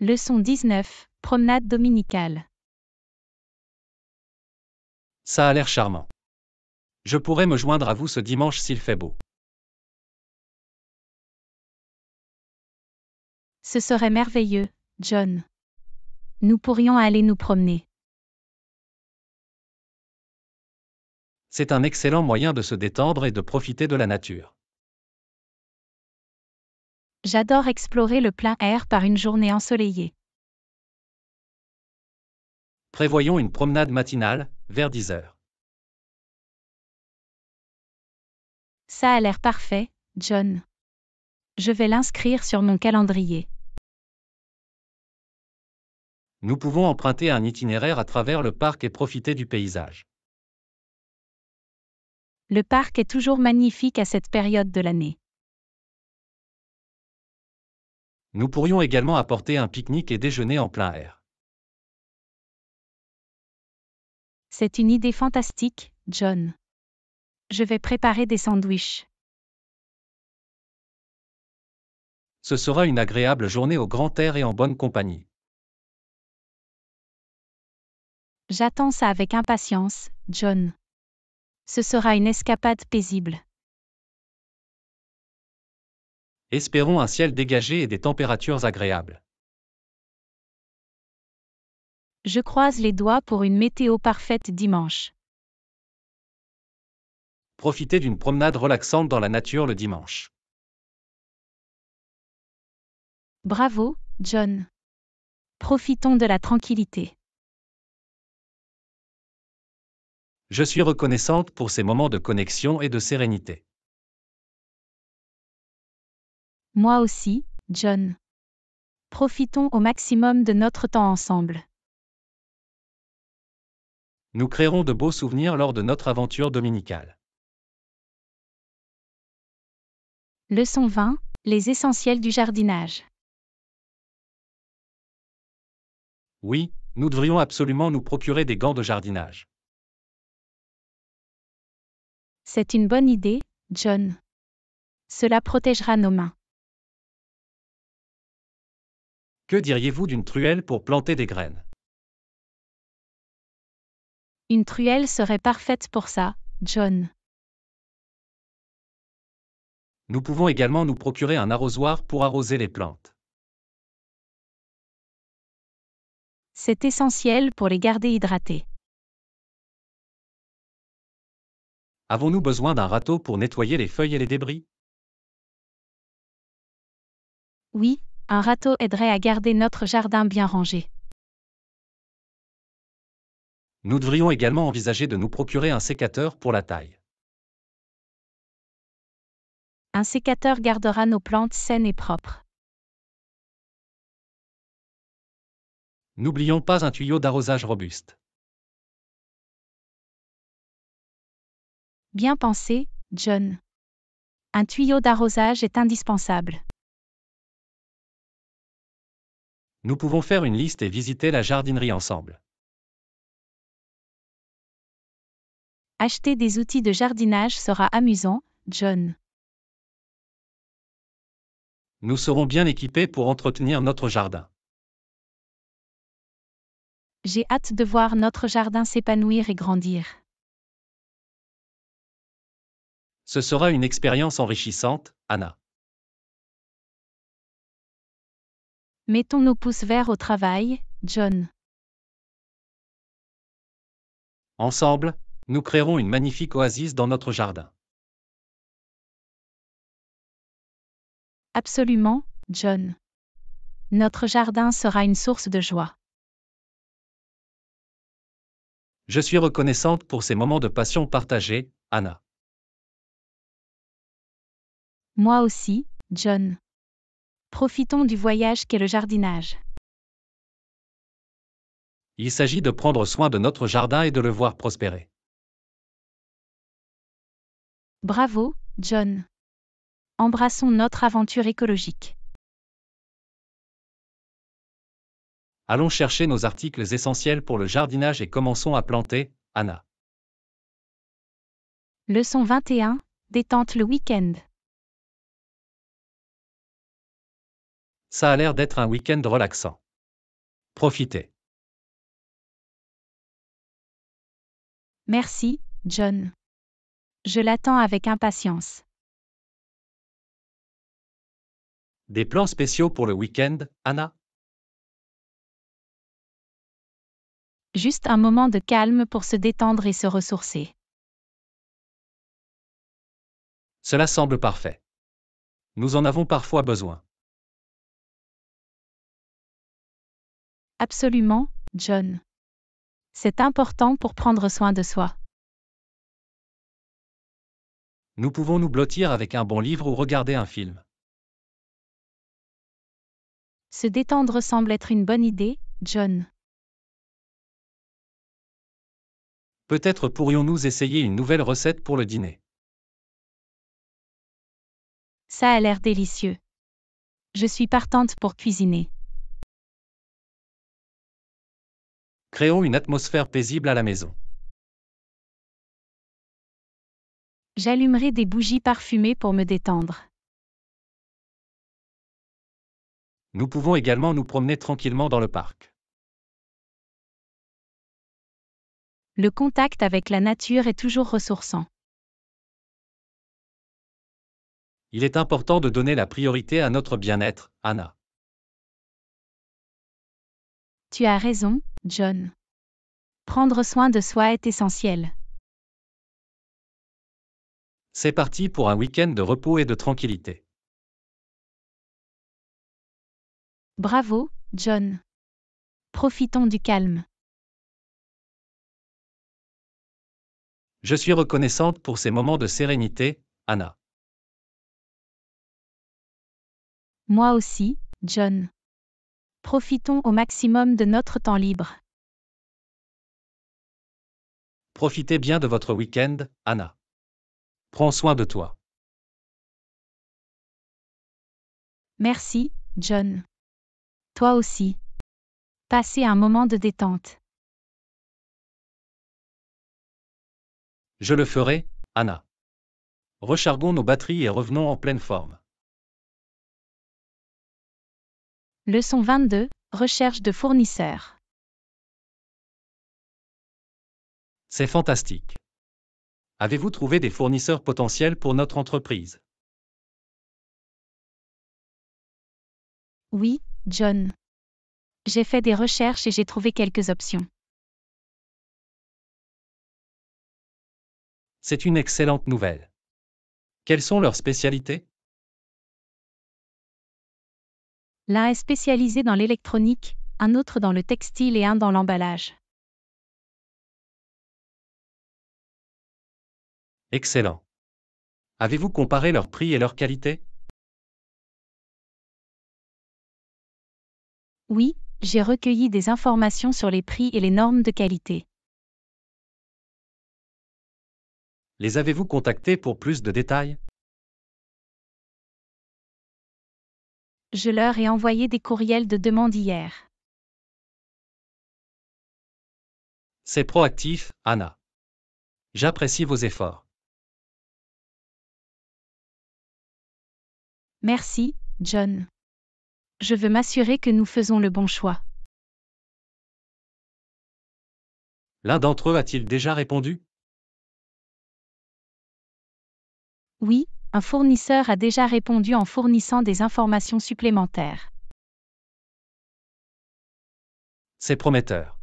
Leçon 19, promenade dominicale. Ça a l'air charmant. Je pourrais me joindre à vous ce dimanche s'il fait beau. Ce serait merveilleux, John. Nous pourrions aller nous promener. C'est un excellent moyen de se détendre et de profiter de la nature. J'adore explorer le plein air par une journée ensoleillée. Prévoyons une promenade matinale, vers 10 heures. Ça a l'air parfait, John. Je vais l'inscrire sur mon calendrier nous pouvons emprunter un itinéraire à travers le parc et profiter du paysage. Le parc est toujours magnifique à cette période de l'année. Nous pourrions également apporter un pique-nique et déjeuner en plein air. C'est une idée fantastique, John. Je vais préparer des sandwiches. Ce sera une agréable journée au grand air et en bonne compagnie. J'attends ça avec impatience, John. Ce sera une escapade paisible. Espérons un ciel dégagé et des températures agréables. Je croise les doigts pour une météo parfaite dimanche. Profitez d'une promenade relaxante dans la nature le dimanche. Bravo, John. Profitons de la tranquillité. Je suis reconnaissante pour ces moments de connexion et de sérénité. Moi aussi, John. Profitons au maximum de notre temps ensemble. Nous créerons de beaux souvenirs lors de notre aventure dominicale. Leçon 20. Les essentiels du jardinage. Oui, nous devrions absolument nous procurer des gants de jardinage. C'est une bonne idée, John. Cela protégera nos mains. Que diriez-vous d'une truelle pour planter des graines Une truelle serait parfaite pour ça, John. Nous pouvons également nous procurer un arrosoir pour arroser les plantes. C'est essentiel pour les garder hydratées. Avons-nous besoin d'un râteau pour nettoyer les feuilles et les débris Oui, un râteau aiderait à garder notre jardin bien rangé. Nous devrions également envisager de nous procurer un sécateur pour la taille. Un sécateur gardera nos plantes saines et propres. N'oublions pas un tuyau d'arrosage robuste. Bien pensé, John. Un tuyau d'arrosage est indispensable. Nous pouvons faire une liste et visiter la jardinerie ensemble. Acheter des outils de jardinage sera amusant, John. Nous serons bien équipés pour entretenir notre jardin. J'ai hâte de voir notre jardin s'épanouir et grandir. Ce sera une expérience enrichissante, Anna. Mettons nos pouces verts au travail, John. Ensemble, nous créerons une magnifique oasis dans notre jardin. Absolument, John. Notre jardin sera une source de joie. Je suis reconnaissante pour ces moments de passion partagés, Anna. Moi aussi, John. Profitons du voyage qu'est le jardinage. Il s'agit de prendre soin de notre jardin et de le voir prospérer. Bravo, John. Embrassons notre aventure écologique. Allons chercher nos articles essentiels pour le jardinage et commençons à planter, Anna. Leçon 21, détente le week-end. Ça a l'air d'être un week-end relaxant. Profitez. Merci, John. Je l'attends avec impatience. Des plans spéciaux pour le week-end, Anna Juste un moment de calme pour se détendre et se ressourcer. Cela semble parfait. Nous en avons parfois besoin. Absolument, John. C'est important pour prendre soin de soi. Nous pouvons nous blottir avec un bon livre ou regarder un film. Se détendre semble être une bonne idée, John. Peut-être pourrions-nous essayer une nouvelle recette pour le dîner. Ça a l'air délicieux. Je suis partante pour cuisiner. Créons une atmosphère paisible à la maison. J'allumerai des bougies parfumées pour me détendre. Nous pouvons également nous promener tranquillement dans le parc. Le contact avec la nature est toujours ressourçant. Il est important de donner la priorité à notre bien-être, Anna. Tu as raison, John. Prendre soin de soi est essentiel. C'est parti pour un week-end de repos et de tranquillité. Bravo, John. Profitons du calme. Je suis reconnaissante pour ces moments de sérénité, Anna. Moi aussi, John. Profitons au maximum de notre temps libre. Profitez bien de votre week-end, Anna. Prends soin de toi. Merci, John. Toi aussi. Passez un moment de détente. Je le ferai, Anna. Rechargons nos batteries et revenons en pleine forme. Leçon 22. Recherche de fournisseurs. C'est fantastique. Avez-vous trouvé des fournisseurs potentiels pour notre entreprise Oui, John. J'ai fait des recherches et j'ai trouvé quelques options. C'est une excellente nouvelle. Quelles sont leurs spécialités L'un est spécialisé dans l'électronique, un autre dans le textile et un dans l'emballage. Excellent. Avez-vous comparé leurs prix et leur qualité Oui, j'ai recueilli des informations sur les prix et les normes de qualité. Les avez-vous contactés pour plus de détails je leur ai envoyé des courriels de demande hier. C'est proactif, Anna. J'apprécie vos efforts. Merci, John. Je veux m'assurer que nous faisons le bon choix. L'un d'entre eux a-t-il déjà répondu Oui, un fournisseur a déjà répondu en fournissant des informations supplémentaires. C'est prometteur.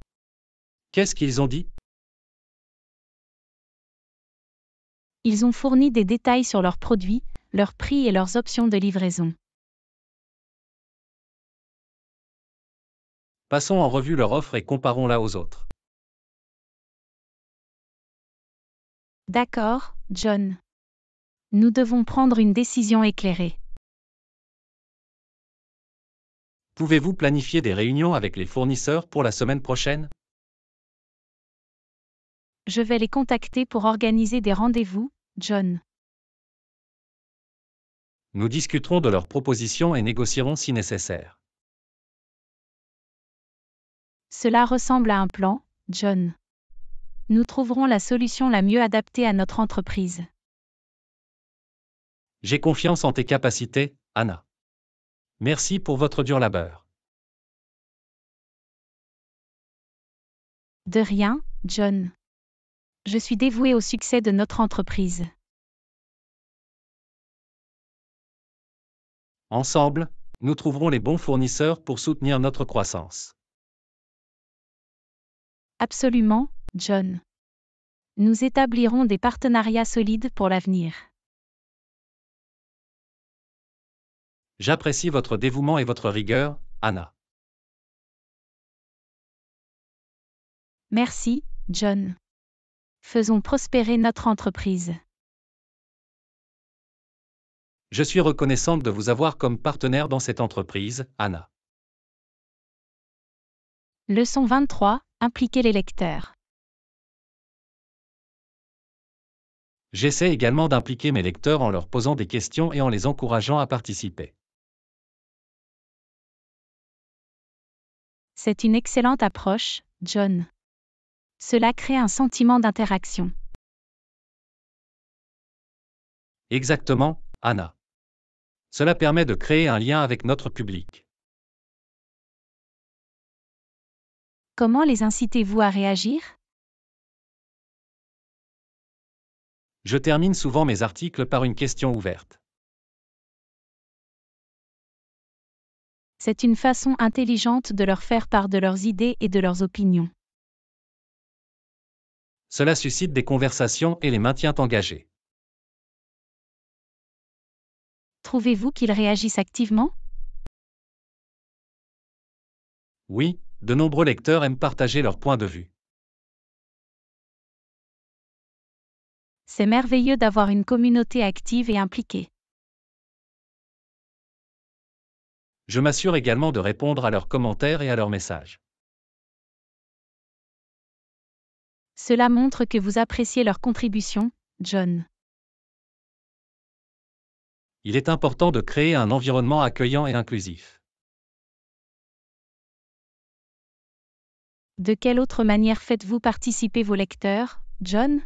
Qu'est-ce qu'ils ont dit Ils ont fourni des détails sur leurs produits, leurs prix et leurs options de livraison. Passons en revue leur offre et comparons-la aux autres. D'accord, John. Nous devons prendre une décision éclairée. Pouvez-vous planifier des réunions avec les fournisseurs pour la semaine prochaine Je vais les contacter pour organiser des rendez-vous, John. Nous discuterons de leurs propositions et négocierons si nécessaire. Cela ressemble à un plan, John. Nous trouverons la solution la mieux adaptée à notre entreprise. J'ai confiance en tes capacités, Anna. Merci pour votre dur labeur. De rien, John. Je suis dévoué au succès de notre entreprise. Ensemble, nous trouverons les bons fournisseurs pour soutenir notre croissance. Absolument, John. Nous établirons des partenariats solides pour l'avenir. J'apprécie votre dévouement et votre rigueur, Anna. Merci, John. Faisons prospérer notre entreprise. Je suis reconnaissante de vous avoir comme partenaire dans cette entreprise, Anna. Leçon 23. Impliquer les lecteurs. J'essaie également d'impliquer mes lecteurs en leur posant des questions et en les encourageant à participer. C'est une excellente approche, John. Cela crée un sentiment d'interaction. Exactement, Anna. Cela permet de créer un lien avec notre public. Comment les incitez-vous à réagir Je termine souvent mes articles par une question ouverte. c'est une façon intelligente de leur faire part de leurs idées et de leurs opinions. Cela suscite des conversations et les maintient engagés. Trouvez-vous qu'ils réagissent activement Oui, de nombreux lecteurs aiment partager leur point de vue. C'est merveilleux d'avoir une communauté active et impliquée. Je m'assure également de répondre à leurs commentaires et à leurs messages. Cela montre que vous appréciez leur contribution, John. Il est important de créer un environnement accueillant et inclusif. De quelle autre manière faites-vous participer vos lecteurs, John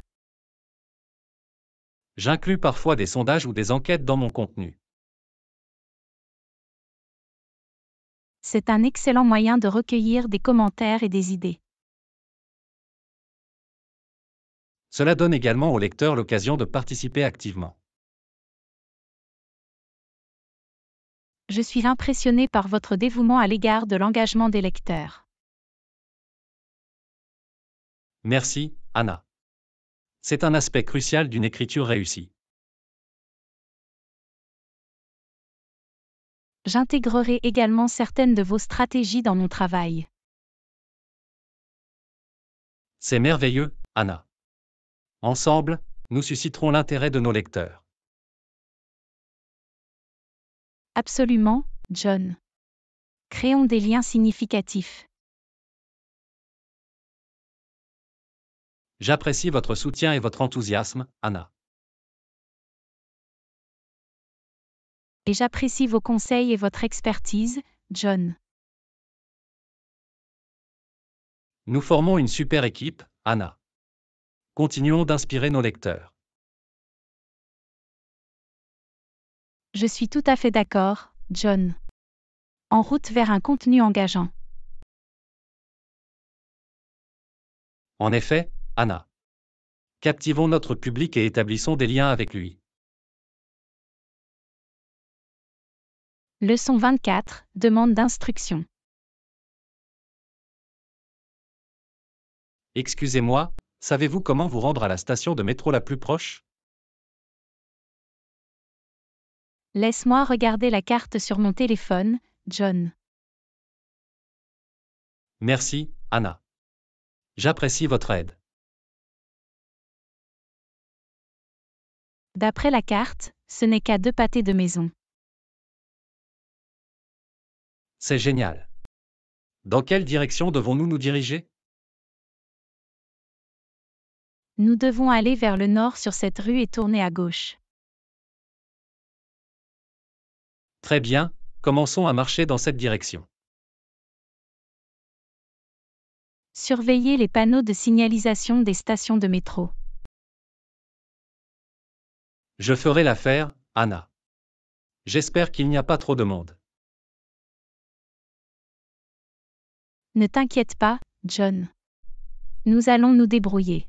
J'inclus parfois des sondages ou des enquêtes dans mon contenu. C'est un excellent moyen de recueillir des commentaires et des idées. Cela donne également aux lecteurs l'occasion de participer activement. Je suis impressionné par votre dévouement à l'égard de l'engagement des lecteurs. Merci, Anna. C'est un aspect crucial d'une écriture réussie. J'intégrerai également certaines de vos stratégies dans mon travail. C'est merveilleux, Anna. Ensemble, nous susciterons l'intérêt de nos lecteurs. Absolument, John. Créons des liens significatifs. J'apprécie votre soutien et votre enthousiasme, Anna. et j'apprécie vos conseils et votre expertise, John. Nous formons une super équipe, Anna. Continuons d'inspirer nos lecteurs. Je suis tout à fait d'accord, John. En route vers un contenu engageant. En effet, Anna. Captivons notre public et établissons des liens avec lui. Leçon 24, demande d'instruction. Excusez-moi, savez-vous comment vous rendre à la station de métro la plus proche Laisse-moi regarder la carte sur mon téléphone, John. Merci, Anna. J'apprécie votre aide. D'après la carte, ce n'est qu'à deux pâtés de maison. C'est génial. Dans quelle direction devons-nous nous diriger Nous devons aller vers le nord sur cette rue et tourner à gauche. Très bien, commençons à marcher dans cette direction. Surveillez les panneaux de signalisation des stations de métro. Je ferai l'affaire, Anna. J'espère qu'il n'y a pas trop de monde. Ne t'inquiète pas, John. Nous allons nous débrouiller.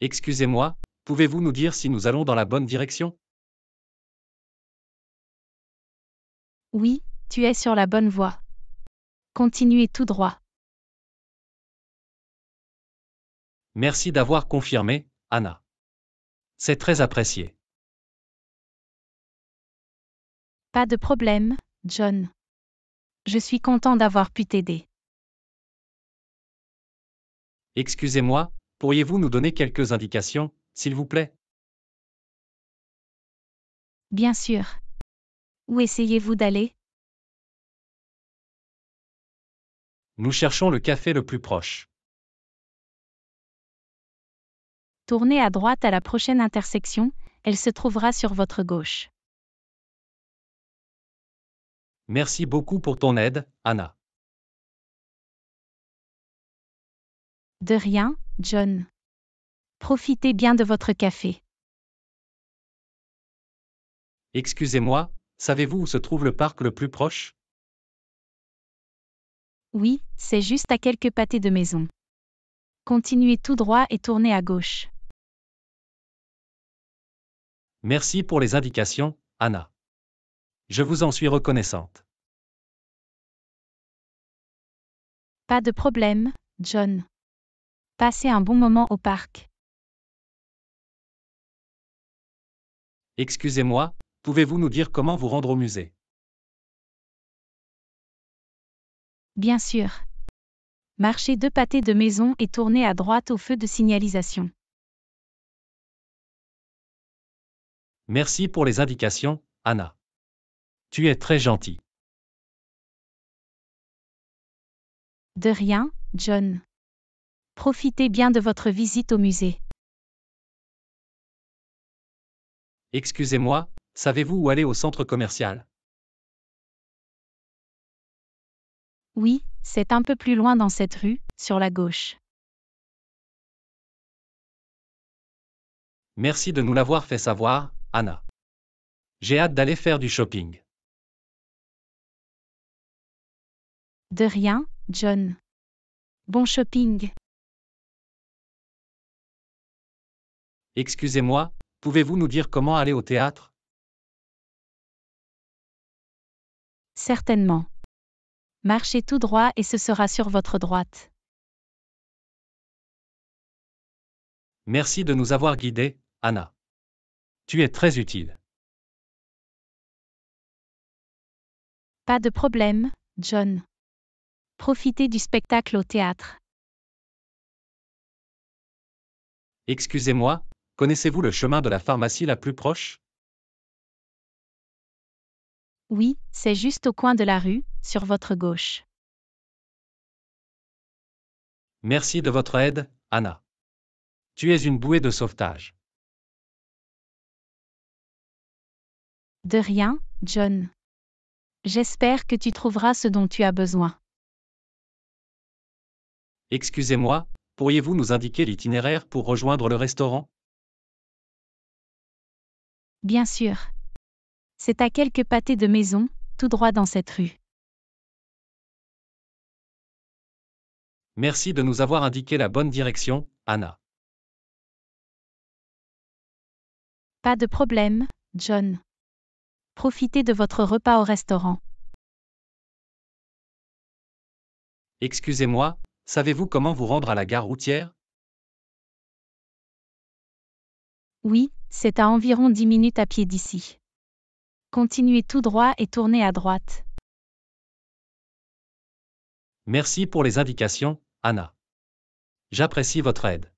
Excusez-moi, pouvez-vous nous dire si nous allons dans la bonne direction Oui, tu es sur la bonne voie. Continuez tout droit. Merci d'avoir confirmé, Anna. C'est très apprécié. Pas de problème, John. Je suis content d'avoir pu t'aider. Excusez-moi, pourriez-vous nous donner quelques indications, s'il vous plaît Bien sûr. Où essayez-vous d'aller Nous cherchons le café le plus proche. Tournez à droite à la prochaine intersection, elle se trouvera sur votre gauche. Merci beaucoup pour ton aide, Anna. De rien, John. Profitez bien de votre café. Excusez-moi, savez-vous où se trouve le parc le plus proche Oui, c'est juste à quelques pâtés de maison. Continuez tout droit et tournez à gauche. Merci pour les indications, Anna. Je vous en suis reconnaissante. Pas de problème, John. Passez un bon moment au parc. Excusez-moi, pouvez-vous nous dire comment vous rendre au musée Bien sûr. Marchez deux pâtés de maison et tournez à droite au feu de signalisation. Merci pour les indications, Anna. Tu es très gentil. De rien, John. Profitez bien de votre visite au musée. Excusez-moi, savez-vous où aller au centre commercial Oui, c'est un peu plus loin dans cette rue, sur la gauche. Merci de nous l'avoir fait savoir, Anna. J'ai hâte d'aller faire du shopping. De rien, John. Bon shopping. Excusez-moi, pouvez-vous nous dire comment aller au théâtre Certainement. Marchez tout droit et ce sera sur votre droite. Merci de nous avoir guidés, Anna. Tu es très utile. Pas de problème, John. Profitez du spectacle au théâtre. Excusez-moi, connaissez-vous le chemin de la pharmacie la plus proche Oui, c'est juste au coin de la rue, sur votre gauche. Merci de votre aide, Anna. Tu es une bouée de sauvetage. De rien, John. J'espère que tu trouveras ce dont tu as besoin. Excusez-moi, pourriez-vous nous indiquer l'itinéraire pour rejoindre le restaurant Bien sûr. C'est à quelques pâtés de maison, tout droit dans cette rue. Merci de nous avoir indiqué la bonne direction, Anna. Pas de problème, John. Profitez de votre repas au restaurant. Excusez-moi, Savez-vous comment vous rendre à la gare routière Oui, c'est à environ 10 minutes à pied d'ici. Continuez tout droit et tournez à droite. Merci pour les indications, Anna. J'apprécie votre aide.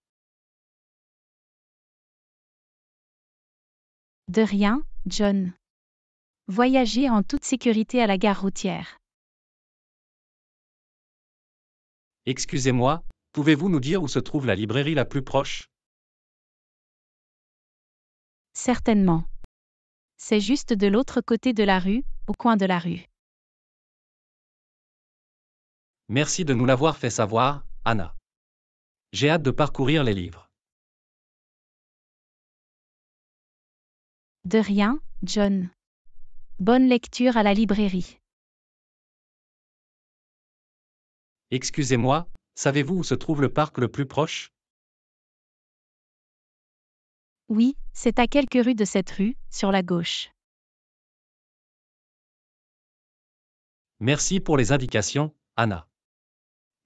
De rien, John. Voyagez en toute sécurité à la gare routière. Excusez-moi, pouvez-vous nous dire où se trouve la librairie la plus proche Certainement. C'est juste de l'autre côté de la rue, au coin de la rue. Merci de nous l'avoir fait savoir, Anna. J'ai hâte de parcourir les livres. De rien, John. Bonne lecture à la librairie. Excusez-moi, savez-vous où se trouve le parc le plus proche Oui, c'est à quelques rues de cette rue, sur la gauche. Merci pour les indications, Anna.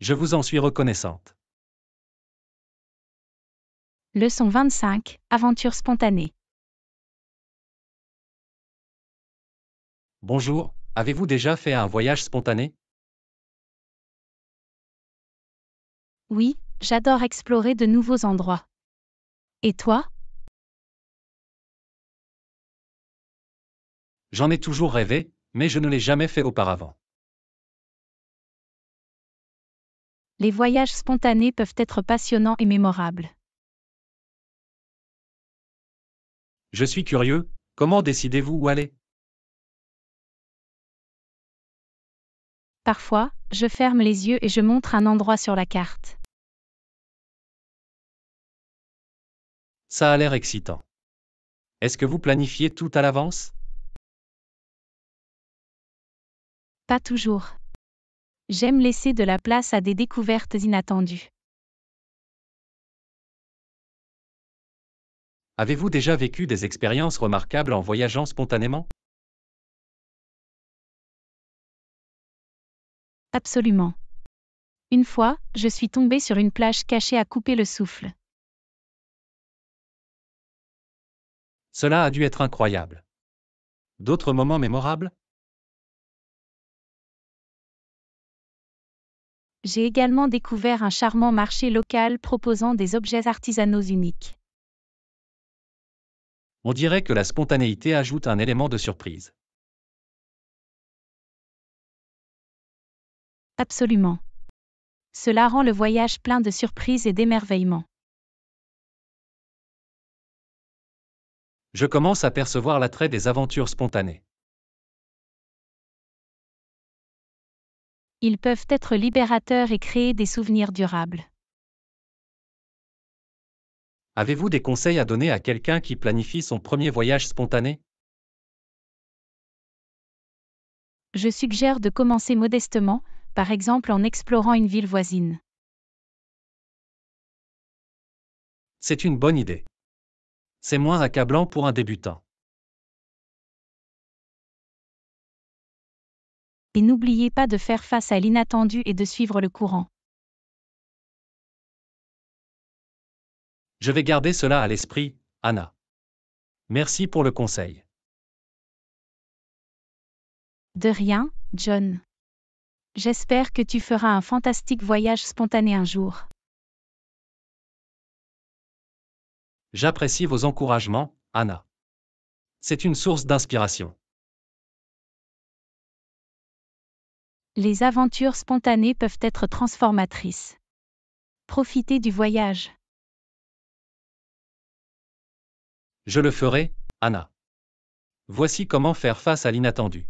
Je vous en suis reconnaissante. Leçon 25, Aventure spontanée. Bonjour, avez-vous déjà fait un voyage spontané Oui, j'adore explorer de nouveaux endroits. Et toi J'en ai toujours rêvé, mais je ne l'ai jamais fait auparavant. Les voyages spontanés peuvent être passionnants et mémorables. Je suis curieux, comment décidez-vous où aller Parfois, je ferme les yeux et je montre un endroit sur la carte. Ça a l'air excitant. Est-ce que vous planifiez tout à l'avance Pas toujours. J'aime laisser de la place à des découvertes inattendues. Avez-vous déjà vécu des expériences remarquables en voyageant spontanément Absolument. Une fois, je suis tombé sur une plage cachée à couper le souffle. Cela a dû être incroyable. D'autres moments mémorables J'ai également découvert un charmant marché local proposant des objets artisanaux uniques. On dirait que la spontanéité ajoute un élément de surprise. Absolument. Cela rend le voyage plein de surprises et d'émerveillement. Je commence à percevoir l'attrait des aventures spontanées. Ils peuvent être libérateurs et créer des souvenirs durables. Avez-vous des conseils à donner à quelqu'un qui planifie son premier voyage spontané Je suggère de commencer modestement, par exemple en explorant une ville voisine. C'est une bonne idée c'est moins accablant pour un débutant. Et n'oubliez pas de faire face à l'inattendu et de suivre le courant. Je vais garder cela à l'esprit, Anna. Merci pour le conseil. De rien, John. J'espère que tu feras un fantastique voyage spontané un jour. J'apprécie vos encouragements, Anna. C'est une source d'inspiration. Les aventures spontanées peuvent être transformatrices. Profitez du voyage. Je le ferai, Anna. Voici comment faire face à l'inattendu.